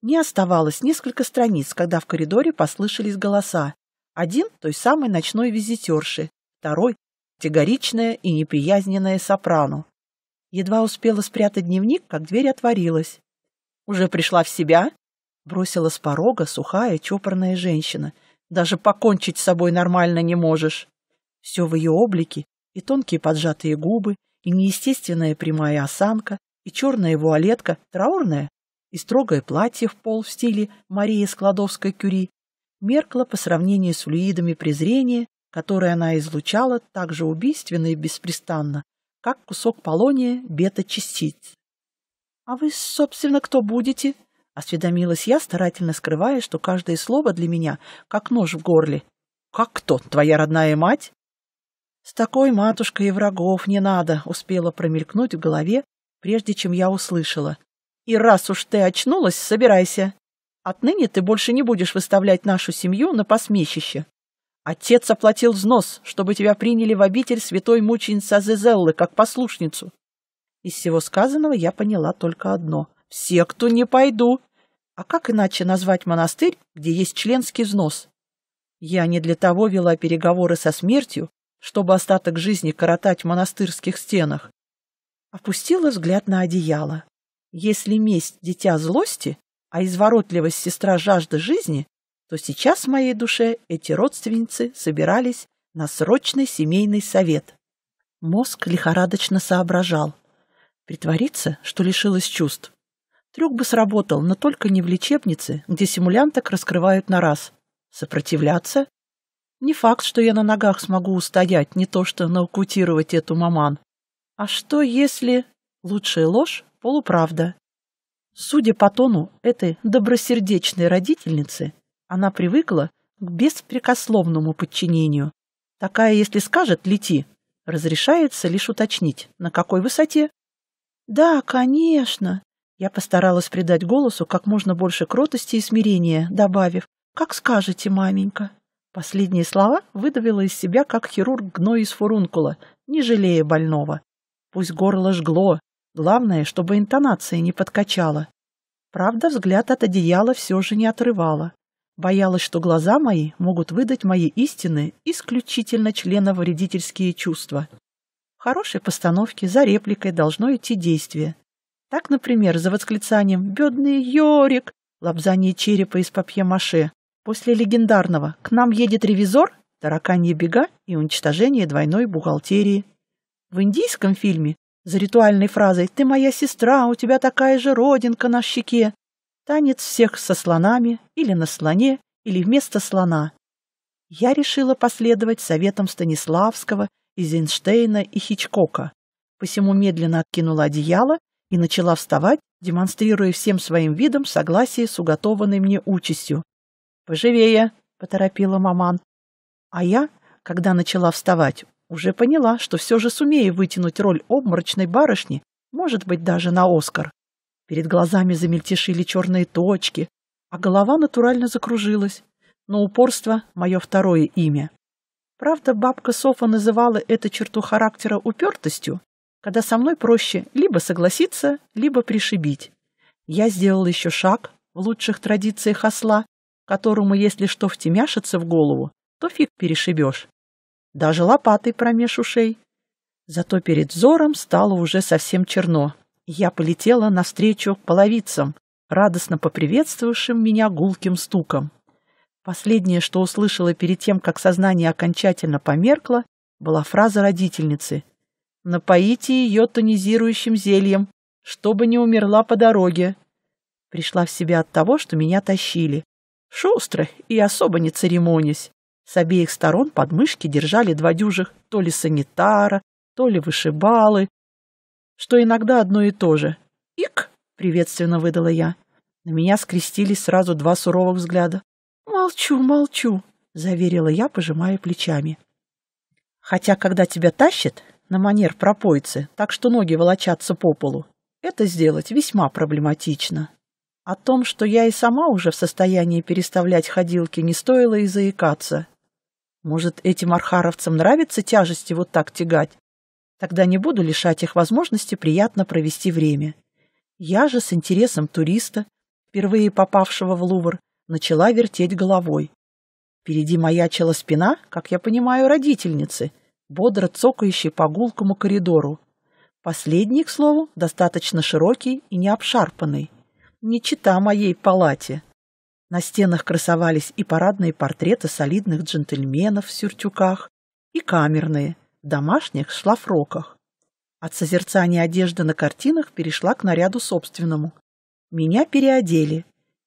Speaker 1: Не оставалось несколько страниц, когда в коридоре послышались голоса. Один – той самой ночной визитерши, второй категоричная и неприязненная сопрано. Едва успела спрятать дневник, как дверь отворилась. «Уже пришла в себя?» — бросила с порога сухая, чопорная женщина. «Даже покончить с собой нормально не можешь!» Все в ее облике, и тонкие поджатые губы, и неестественная прямая осанка, и черная вуалетка, траурная, и строгое платье в пол в стиле Марии Складовской-Кюри меркло по сравнению с флюидами презрения, который она излучала так же убийственно и беспрестанно, как кусок полония бета-частиц. «А вы, собственно, кто будете?» — осведомилась я, старательно скрывая, что каждое слово для меня как нож в горле. «Как кто? Твоя родная мать?» «С такой матушкой и врагов не надо», — успела промелькнуть в голове, прежде чем я услышала. «И раз уж ты очнулась, собирайся. Отныне ты больше не будешь выставлять нашу семью на посмешище». Отец оплатил взнос, чтобы тебя приняли в обитель святой мученицы Азизеллы, как послушницу. Из всего сказанного я поняла только одно. В секту не пойду. А как иначе назвать монастырь, где есть членский взнос? Я не для того вела переговоры со смертью, чтобы остаток жизни коротать в монастырских стенах. Опустила взгляд на одеяло. Если месть — дитя злости, а изворотливость — сестра жажды жизни, то сейчас в моей душе эти родственницы собирались на срочный семейный совет. Мозг лихорадочно соображал. Притвориться, что лишилась чувств. Трюк бы сработал, но только не в лечебнице, где симулянток раскрывают на раз. Сопротивляться? Не факт, что я на ногах смогу устоять, не то что наукутировать эту маман. А что если... Лучшая ложь — полуправда. Судя по тону этой добросердечной родительницы, она привыкла к беспрекословному подчинению. Такая, если скажет, лети. Разрешается лишь уточнить, на какой высоте. Да, конечно. Я постаралась придать голосу как можно больше кротости и смирения, добавив, как скажете, маменька. Последние слова выдавила из себя, как хирург гной из фурункула, не жалея больного. Пусть горло жгло, главное, чтобы интонация не подкачала. Правда, взгляд от одеяла все же не отрывала. Боялась, что глаза мои могут выдать мои истины исключительно членовредительские чувства. В хорошей постановке за репликой должно идти действие. Так, например, за восклицанием «Бедный Йорик!» лобзание черепа из папье-маше. После легендарного «К нам едет ревизор» тараканье бега и уничтожение двойной бухгалтерии. В индийском фильме за ритуальной фразой «Ты моя сестра, у тебя такая же родинка на щеке» Танец всех со слонами, или на слоне, или вместо слона. Я решила последовать советам Станиславского, Эйзенштейна и Хичкока, посему медленно откинула одеяло и начала вставать, демонстрируя всем своим видом согласие с уготованной мне участью. «Поживее!» — поторопила маман. А я, когда начала вставать, уже поняла, что все же сумею вытянуть роль обморочной барышни, может быть, даже на Оскар. Перед глазами замельтешили черные точки, а голова натурально закружилась. Но упорство — мое второе имя. Правда, бабка Софа называла это черту характера упертостью, когда со мной проще либо согласиться, либо пришибить. Я сделал еще шаг в лучших традициях осла, которому, если что втемяшится в голову, то фиг перешибешь. Даже лопатой промеж ушей. Зато перед взором стало уже совсем черно. Я полетела навстречу к половицам, радостно поприветствовавшим меня гулким стуком. Последнее, что услышала перед тем, как сознание окончательно померкло, была фраза родительницы. «Напоите ее тонизирующим зельем, чтобы не умерла по дороге». Пришла в себя от того, что меня тащили. Шустро и особо не церемонясь. С обеих сторон подмышки держали два дюжих то ли санитара, то ли вышибалы, что иногда одно и то же. «Ик!» — приветственно выдала я. На меня скрестились сразу два суровых взгляда. «Молчу, молчу!» — заверила я, пожимая плечами. «Хотя, когда тебя тащат, на манер пропойцы, так что ноги волочатся по полу, это сделать весьма проблематично. О том, что я и сама уже в состоянии переставлять ходилки, не стоило и заикаться. Может, этим архаровцам нравится тяжести вот так тягать? Тогда не буду лишать их возможности приятно провести время. Я же с интересом туриста, впервые попавшего в Лувр, начала вертеть головой. Впереди маячила спина, как я понимаю, родительницы, бодро цокающей по гулкому коридору. Последний, к слову, достаточно широкий и не обшарпанный. Не чита моей палате. На стенах красовались и парадные портреты солидных джентльменов в сюртюках, и камерные, домашних шлафроках. От созерцания одежды на картинах перешла к наряду собственному. Меня переодели.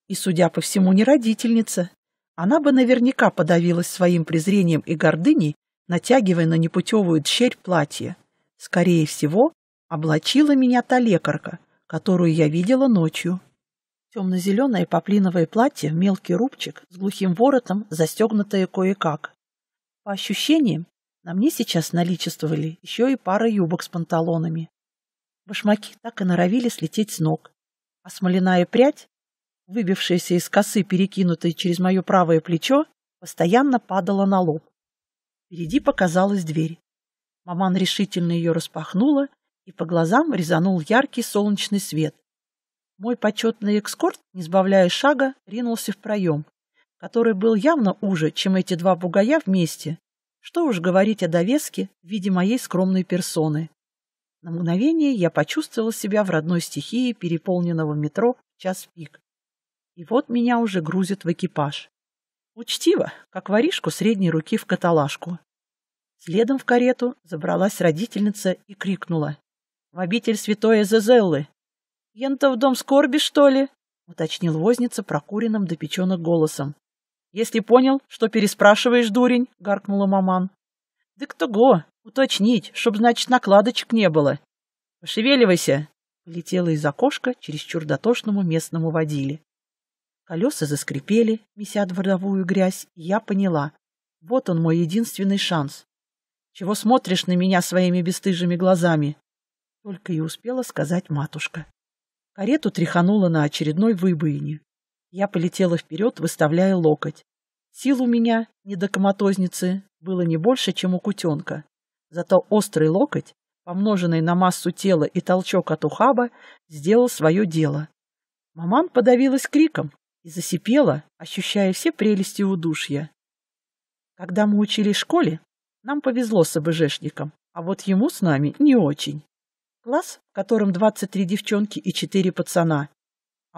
Speaker 1: И, судя по всему, не родительница. Она бы наверняка подавилась своим презрением и гордыней, натягивая на непутевую дщерь платье. Скорее всего, облачила меня та лекарка, которую я видела ночью. Темно-зеленое поплиновое платье, мелкий рубчик, с глухим воротом, застегнутое кое-как. По ощущениям, на мне сейчас наличествовали еще и пара юбок с панталонами. Башмаки так и норовили слететь с ног. А смоляная прядь, выбившаяся из косы, перекинутой через мое правое плечо, постоянно падала на лоб. Впереди показалась дверь. Маман решительно ее распахнула, и по глазам резанул яркий солнечный свет. Мой почетный экскорт, не сбавляя шага, ринулся в проем, который был явно уже, чем эти два бугая вместе, что уж говорить о довеске в виде моей скромной персоны. На мгновение я почувствовал себя в родной стихии переполненного метро в час пик. И вот меня уже грузят в экипаж. Учтиво, как воришку средней руки в каталажку. Следом в карету забралась родительница и крикнула. «В обитель святой Эзезеллы!» «Ента в дом скорби, что ли?» — уточнил возница прокуренным до печенок голосом. «Если понял, что переспрашиваешь, дурень?» — гаркнула маман. «Да кто го? Уточнить, чтоб, значит, накладочек не было. Пошевеливайся!» — летела из окошка чересчур дотошному местному водили. Колеса заскрипели, меся дворовую грязь, и я поняла. Вот он мой единственный шанс. Чего смотришь на меня своими бесстыжими глазами? Только и успела сказать матушка. Карету тряхануло на очередной выбоине. Я полетела вперед, выставляя локоть. Сил у меня, не до коматозницы, было не больше, чем у кутенка. Зато острый локоть, помноженный на массу тела и толчок от ухаба, сделал свое дело. Маман подавилась криком и засипела, ощущая все прелести удушья. Когда мы учились в школе, нам повезло с ОБЖшником, а вот ему с нами не очень. Класс, в котором 23 девчонки и 4 пацана,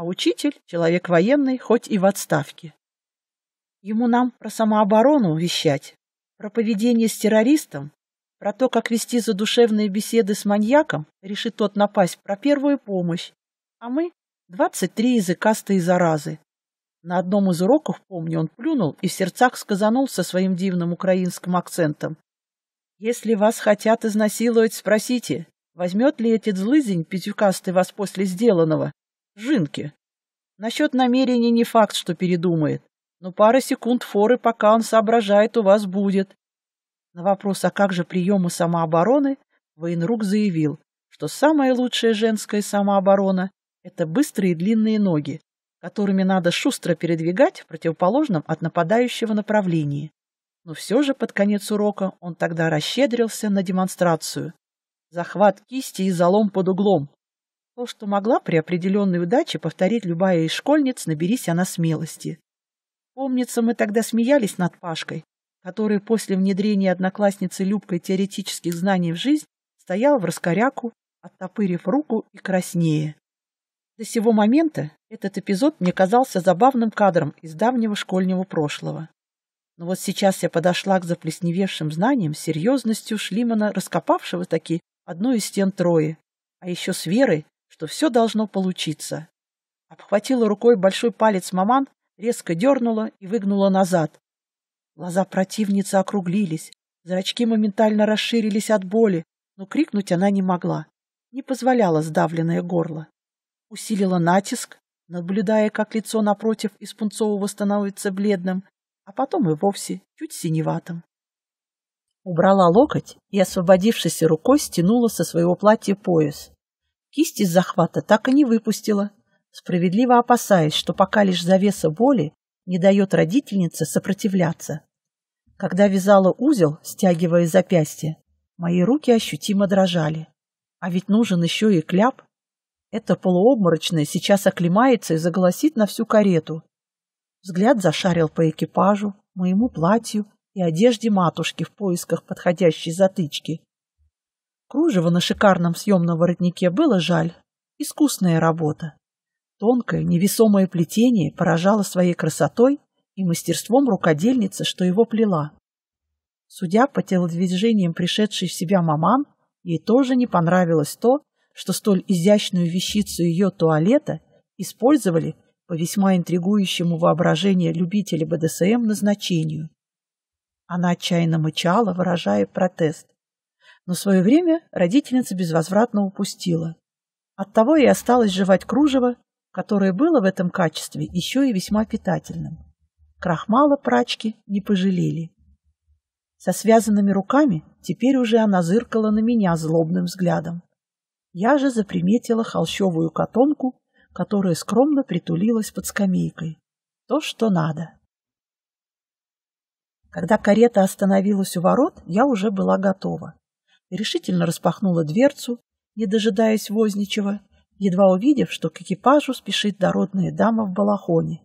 Speaker 1: а учитель — человек военный, хоть и в отставке. Ему нам про самооборону вещать, про поведение с террористом, про то, как вести задушевные беседы с маньяком, решит тот напасть, про первую помощь. А мы — двадцать три языкастые заразы. На одном из уроков, помню, он плюнул и в сердцах сказанул со своим дивным украинским акцентом. «Если вас хотят изнасиловать, спросите, возьмет ли этот злызень пятюкастый вас после сделанного Жинки. Насчет намерений не факт, что передумает, но пара секунд форы, пока он соображает, у вас будет. На вопрос, а как же приемы самообороны, Военрук заявил, что самая лучшая женская самооборона – это быстрые длинные ноги, которыми надо шустро передвигать в противоположном от нападающего направлении. Но все же под конец урока он тогда расщедрился на демонстрацию. Захват кисти и залом под углом, то, что могла при определенной удаче повторить любая из школьниц, наберись она смелости. Помнится, мы тогда смеялись над Пашкой, который после внедрения одноклассницы Любкой теоретических знаний в жизнь стоял в раскоряку, оттопырив руку и краснее. До сего момента этот эпизод мне казался забавным кадром из давнего школьного прошлого. Но вот сейчас я подошла к заплесневевшим знаниям серьезностью Шлимана, раскопавшего таки одну из стен Трои, а еще с верой, что все должно получиться. Обхватила рукой большой палец маман, резко дернула и выгнула назад. Глаза противницы округлились, зрачки моментально расширились от боли, но крикнуть она не могла, не позволяла сдавленное горло. Усилила натиск, наблюдая, как лицо напротив из пунцового становится бледным, а потом и вовсе чуть синеватым. Убрала локоть и, освободившись рукой, стянула со своего платья пояс. Кисть из захвата так и не выпустила, справедливо опасаясь, что пока лишь завеса боли не дает родительнице сопротивляться. Когда вязала узел, стягивая запястье, мои руки ощутимо дрожали. А ведь нужен еще и кляп. Это полуобморочное сейчас оклемается и заголосит на всю карету. Взгляд зашарил по экипажу, моему платью и одежде матушки в поисках подходящей затычки. Кружево на шикарном съемном воротнике было жаль. Искусная работа. Тонкое, невесомое плетение поражало своей красотой и мастерством рукодельницы, что его плела. Судя по телодвижениям пришедшей в себя маман, ей тоже не понравилось то, что столь изящную вещицу ее туалета использовали по весьма интригующему воображению любителя БДСМ назначению. Она отчаянно мычала, выражая протест. Но свое время родительница безвозвратно упустила. Оттого и осталось жевать кружево, которое было в этом качестве еще и весьма питательным. Крахмала прачки не пожалели. Со связанными руками теперь уже она зыркала на меня злобным взглядом. Я же заприметила холщовую котомку, которая скромно притулилась под скамейкой. То, что надо. Когда карета остановилась у ворот, я уже была готова решительно распахнула дверцу, не дожидаясь возничего, едва увидев, что к экипажу спешит дородная дама в балахоне.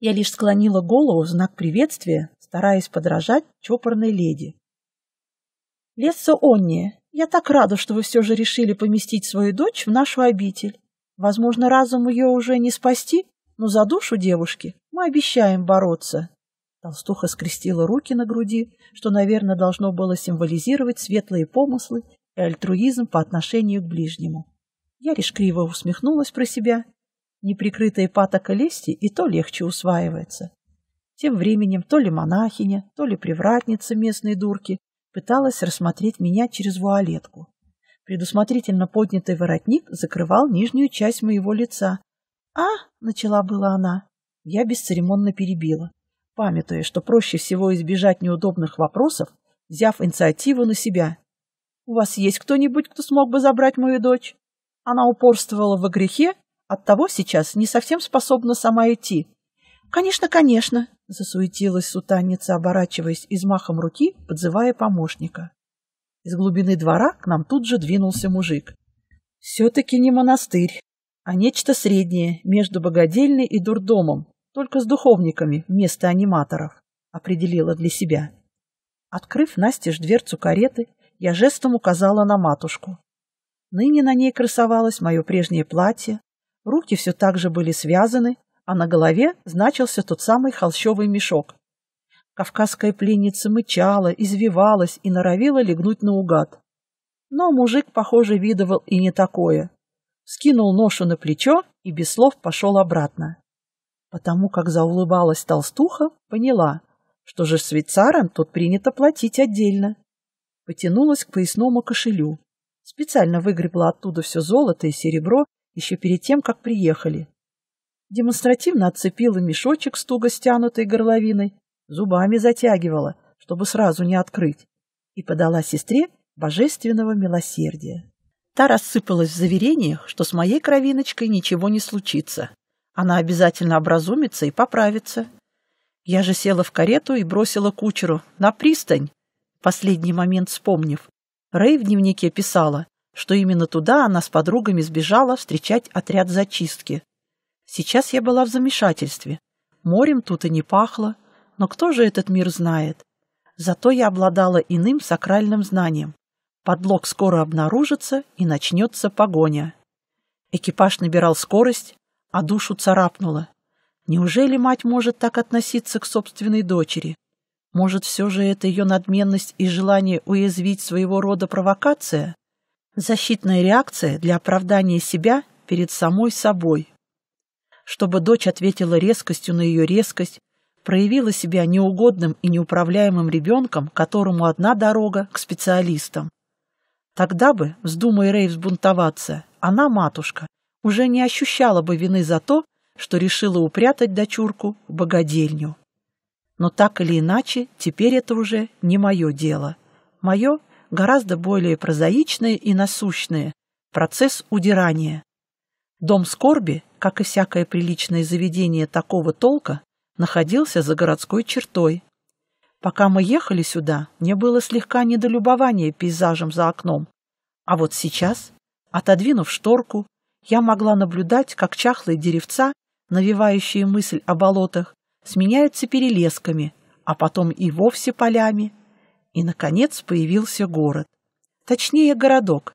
Speaker 1: Я лишь склонила голову в знак приветствия, стараясь подражать чопорной леди. «Лесса Онния, я так рада, что вы все же решили поместить свою дочь в нашу обитель. Возможно, разум ее уже не спасти, но за душу девушки мы обещаем бороться». Толстуха скрестила руки на груди, что, наверное, должно было символизировать светлые помыслы и альтруизм по отношению к ближнему. Я лишь криво усмехнулась про себя. Неприкрытая патока лести и то легче усваивается. Тем временем то ли монахиня, то ли привратница местной дурки пыталась рассмотреть меня через вуалетку. Предусмотрительно поднятый воротник закрывал нижнюю часть моего лица. «А!» — начала была она. Я бесцеремонно перебила памятуя, что проще всего избежать неудобных вопросов, взяв инициативу на себя. «У вас есть кто-нибудь, кто смог бы забрать мою дочь?» Она упорствовала во грехе, оттого сейчас не совсем способна сама идти. «Конечно, конечно!» — засуетилась сутанница, оборачиваясь измахом руки, подзывая помощника. Из глубины двора к нам тут же двинулся мужик. «Все-таки не монастырь, а нечто среднее между богадельней и дурдомом, только с духовниками вместо аниматоров, определила для себя. Открыв настежь дверцу кареты, я жестом указала на матушку. Ныне на ней красовалось мое прежнее платье, руки все так же были связаны, а на голове значился тот самый холщовый мешок. Кавказская пленница мычала, извивалась и норовила легнуть наугад. Но мужик, похоже, видывал и не такое. Скинул ношу на плечо и без слов пошел обратно. Потому как заулыбалась толстуха, поняла, что же швейцарам тут принято платить отдельно. Потянулась к поясному кошелю. Специально выгребла оттуда все золото и серебро еще перед тем, как приехали. Демонстративно отцепила мешочек с туго стянутой горловиной, зубами затягивала, чтобы сразу не открыть, и подала сестре божественного милосердия. Та рассыпалась в заверениях, что с моей кровиночкой ничего не случится. Она обязательно образумится и поправится. Я же села в карету и бросила кучеру на пристань, последний момент вспомнив. Рэй в дневнике писала, что именно туда она с подругами сбежала встречать отряд зачистки. Сейчас я была в замешательстве. Морем тут и не пахло, но кто же этот мир знает? Зато я обладала иным сакральным знанием. Подлог скоро обнаружится и начнется погоня. Экипаж набирал скорость, а душу царапнуло. Неужели мать может так относиться к собственной дочери? Может, все же это ее надменность и желание уязвить своего рода провокация? Защитная реакция для оправдания себя перед самой собой. Чтобы дочь ответила резкостью на ее резкость, проявила себя неугодным и неуправляемым ребенком, которому одна дорога к специалистам. Тогда бы, вздумай Рей взбунтоваться, она, матушка, уже не ощущала бы вины за то, что решила упрятать дочурку в богадельню. Но так или иначе, теперь это уже не мое дело. Мое гораздо более прозаичное и насущное – процесс удирания. Дом скорби, как и всякое приличное заведение такого толка, находился за городской чертой. Пока мы ехали сюда, мне было слегка недолюбование пейзажем за окном. А вот сейчас, отодвинув шторку, я могла наблюдать, как чахлые деревца, навевающие мысль о болотах, сменяются перелесками, а потом и вовсе полями. И, наконец, появился город. Точнее, городок.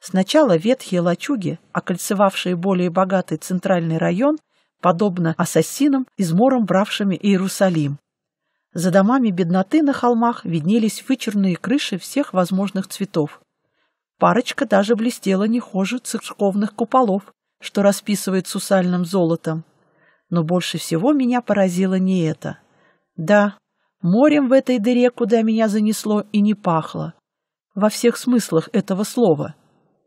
Speaker 1: Сначала ветхие лачуги, окольцевавшие более богатый центральный район, подобно ассасинам, измором бравшими Иерусалим. За домами бедноты на холмах виднелись вычурные крыши всех возможных цветов. Парочка даже блестела не хуже церковных куполов, что расписывает сусальным золотом. Но больше всего меня поразило не это. Да, морем в этой дыре, куда меня занесло, и не пахло. Во всех смыслах этого слова.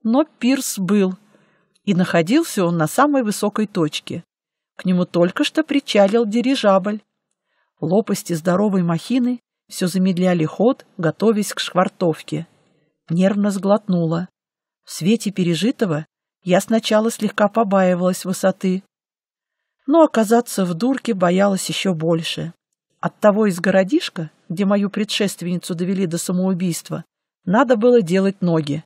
Speaker 1: Но пирс был. И находился он на самой высокой точке. К нему только что причалил дирижабль. Лопасти здоровой махины все замедляли ход, готовясь к швартовке нервно сглотнула. В свете пережитого я сначала слегка побаивалась высоты, но оказаться в дурке боялась еще больше. От того из городишка, где мою предшественницу довели до самоубийства, надо было делать ноги.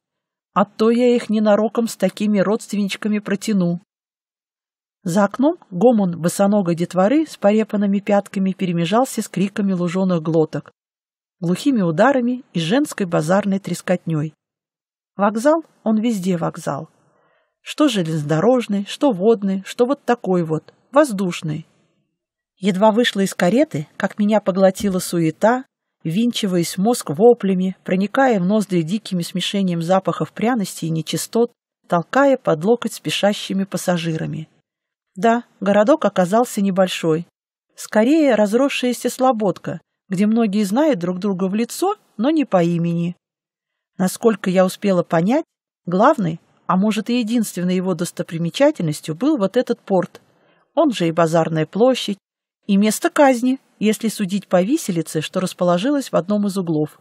Speaker 1: А то я их ненароком с такими родственничками протяну. За окном гомон босоногой детворы с порепанными пятками перемежался с криками луженых глоток глухими ударами и женской базарной трескотней. Вокзал, он везде вокзал. Что железнодорожный, что водный, что вот такой вот, воздушный. Едва вышла из кареты, как меня поглотила суета, винчиваясь в мозг воплями, проникая в ноздри дикими смешением запахов пряностей и нечистот, толкая под локоть спешащими пассажирами. Да, городок оказался небольшой. Скорее, разросшаяся слободка, где многие знают друг друга в лицо, но не по имени. Насколько я успела понять, главной, а может и единственной его достопримечательностью был вот этот порт. Он же и базарная площадь, и место казни, если судить по виселице, что расположилось в одном из углов.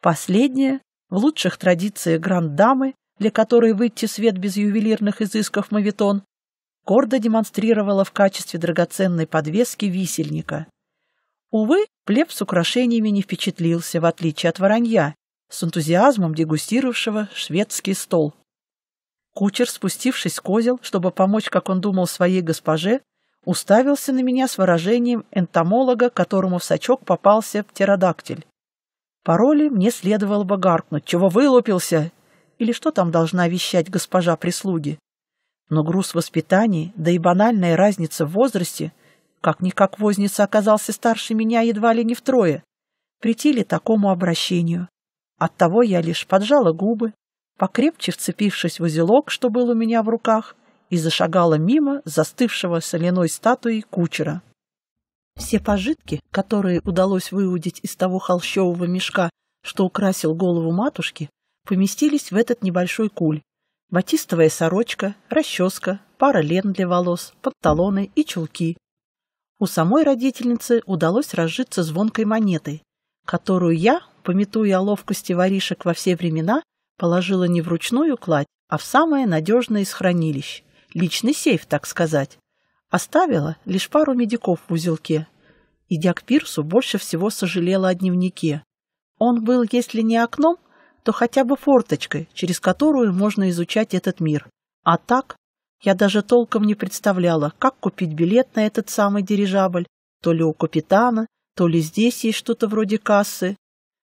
Speaker 1: Последнее, в лучших традициях гранд-дамы, для которой выйти свет без ювелирных изысков мавитон, гордо демонстрировала в качестве драгоценной подвески висельника – Увы, плеб с украшениями не впечатлился, в отличие от воронья, с энтузиазмом дегустировавшего шведский стол. Кучер, спустившись с козел, чтобы помочь, как он думал, своей госпоже, уставился на меня с выражением энтомолога, которому в сачок попался птеродактиль. Пароли мне следовало бы гаркнуть, чего вылупился, или что там должна вещать госпожа прислуги. Но груз воспитаний, да и банальная разница в возрасте как-никак возница оказался старше меня едва ли не втрое. Притили такому обращению. Оттого я лишь поджала губы, покрепче вцепившись в узелок, что был у меня в руках, и зашагала мимо застывшего соляной статуи кучера. Все пожитки, которые удалось выудить из того холщового мешка, что украсил голову матушки, поместились в этот небольшой куль. Батистовая сорочка, расческа, пара лен для волос, панталоны и чулки у самой родительницы удалось разжиться звонкой монетой, которую я, пометуя о ловкости воришек во все времена, положила не в ручную кладь, а в самое надежное из хранилищ. Личный сейф, так сказать. Оставила лишь пару медиков в узелке. Идя к пирсу, больше всего сожалела о дневнике. Он был, если не окном, то хотя бы форточкой, через которую можно изучать этот мир. А так я даже толком не представляла, как купить билет на этот самый дирижабль, то ли у капитана, то ли здесь есть что-то вроде кассы.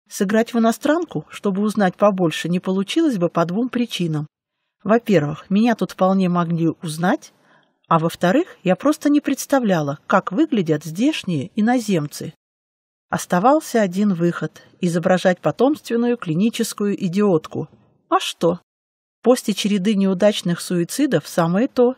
Speaker 1: Сыграть в иностранку, чтобы узнать побольше, не получилось бы по двум причинам. Во-первых, меня тут вполне могли узнать, а во-вторых, я просто не представляла, как выглядят здешние иноземцы. Оставался один выход – изображать потомственную клиническую идиотку. А что? После череды неудачных суицидов самое то.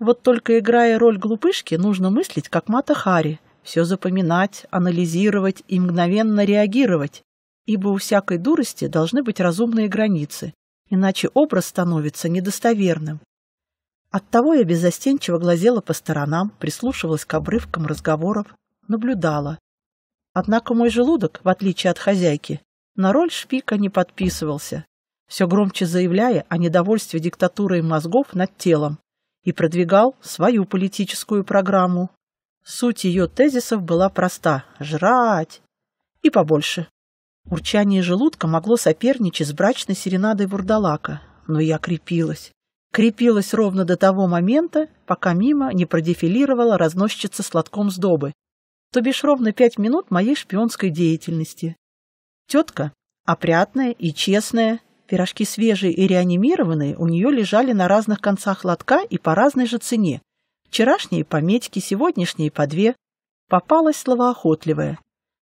Speaker 1: Вот только играя роль глупышки, нужно мыслить, как Мата Хари, все запоминать, анализировать и мгновенно реагировать, ибо у всякой дурости должны быть разумные границы, иначе образ становится недостоверным. Оттого я беззастенчиво глазела по сторонам, прислушивалась к обрывкам разговоров, наблюдала. Однако мой желудок, в отличие от хозяйки, на роль шпика не подписывался, все громче заявляя о недовольстве диктатурой мозгов над телом, и продвигал свою политическую программу. Суть ее тезисов была проста – жрать и побольше. Урчание желудка могло соперничать с брачной серенадой вурдалака, но я крепилась. Крепилась ровно до того момента, пока мимо не продефилировала разносчица сладком сдобы, то бишь ровно пять минут моей шпионской деятельности. Тетка, опрятная и честная, Пирожки свежие и реанимированные у нее лежали на разных концах лотка и по разной же цене. Вчерашние по медьке, сегодняшние по две. Попалась словоохотливая.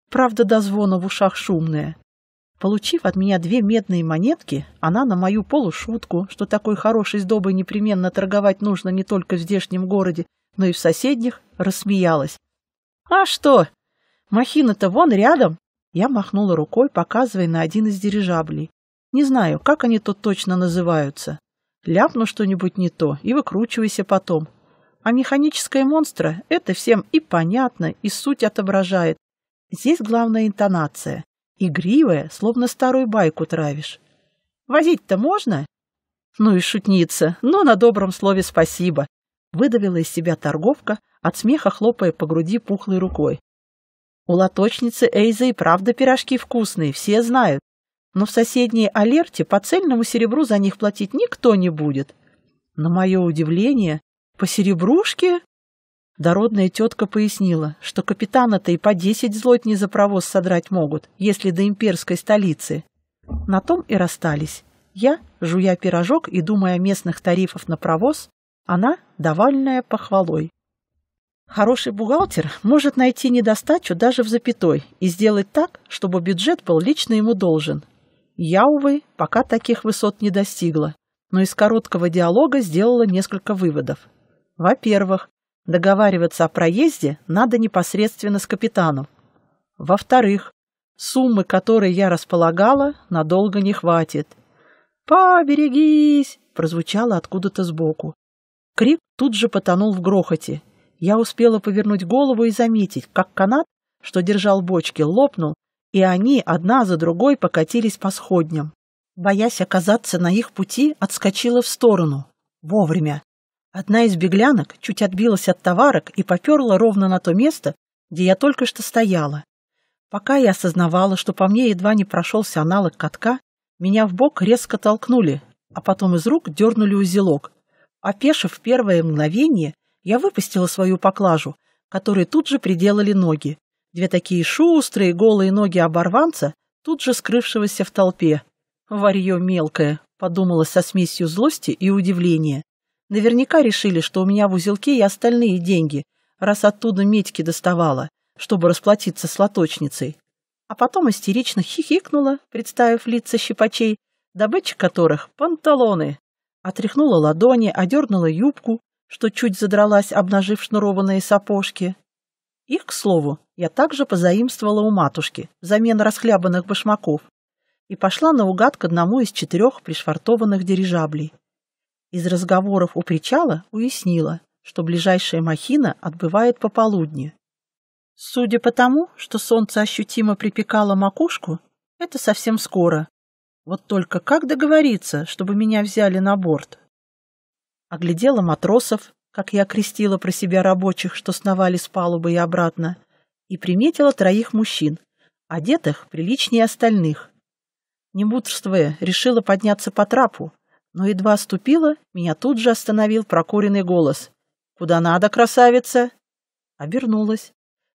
Speaker 1: Правда, до звона в ушах шумная. Получив от меня две медные монетки, она на мою полушутку, что такой хорошей сдобой непременно торговать нужно не только в здешнем городе, но и в соседних, рассмеялась. «А что? Махина-то вон рядом!» Я махнула рукой, показывая на один из дирижаблей. Не знаю, как они тут точно называются. Ляпну что-нибудь не то и выкручивайся потом. А механическое монстра это всем и понятно, и суть отображает. Здесь главная интонация. Игривая, словно старую байку травишь. Возить-то можно? Ну и шутница, но на добром слове спасибо. Выдавила из себя торговка, от смеха хлопая по груди пухлой рукой. У латочницы Эйза и правда пирожки вкусные, все знают но в соседней Алерте по цельному серебру за них платить никто не будет. На мое удивление, по серебрушке... Дородная тетка пояснила, что капитана-то и по десять злотней за провоз содрать могут, если до имперской столицы. На том и расстались. Я, жуя пирожок и думая о местных тарифов на провоз, она довольная похвалой. Хороший бухгалтер может найти недостачу даже в запятой и сделать так, чтобы бюджет был лично ему должен, я, увы, пока таких высот не достигла, но из короткого диалога сделала несколько выводов. Во-первых, договариваться о проезде надо непосредственно с капитаном. Во-вторых, суммы, которые я располагала, надолго не хватит. «Поберегись!» — прозвучало откуда-то сбоку. Крик тут же потонул в грохоте. Я успела повернуть голову и заметить, как канат, что держал бочки, лопнул, и они одна за другой покатились по сходням. Боясь оказаться на их пути, отскочила в сторону. Вовремя. Одна из беглянок чуть отбилась от товарок и поперла ровно на то место, где я только что стояла. Пока я осознавала, что по мне едва не прошелся аналог катка, меня в бок резко толкнули, а потом из рук дернули узелок. Опешив первое мгновение, я выпустила свою поклажу, которой тут же приделали ноги. Две такие шустрые голые ноги оборванца, тут же скрывшегося в толпе. «Варье мелкое», — подумала со смесью злости и удивления. «Наверняка решили, что у меня в узелке и остальные деньги, раз оттуда медьки доставала, чтобы расплатиться с лоточницей». А потом истерично хихикнула, представив лица щипачей, добытчик которых — панталоны. Отряхнула ладони, одернула юбку, что чуть задралась, обнажив шнурованные сапожки. Их, к слову, я также позаимствовала у матушки взамен расхлябанных башмаков и пошла наугад к одному из четырех пришвартованных дирижаблей. Из разговоров у причала уяснила, что ближайшая махина отбывает пополудни. Судя по тому, что солнце ощутимо припекало макушку, это совсем скоро. Вот только как договориться, чтобы меня взяли на борт? Оглядела матросов, как я крестила про себя рабочих, что сновали с палубы и обратно, и приметила троих мужчин, одетых приличнее остальных. Не мудрствуя, решила подняться по трапу, но едва ступила, меня тут же остановил прокуренный голос. «Куда надо, красавица?» Обернулась.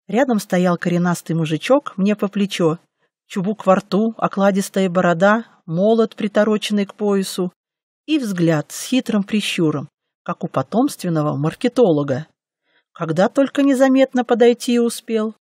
Speaker 1: Рядом стоял коренастый мужичок мне по плечо, чубук во рту, окладистая борода, молот, притороченный к поясу, и взгляд с хитрым прищуром как у потомственного маркетолога. Когда только незаметно подойти успел.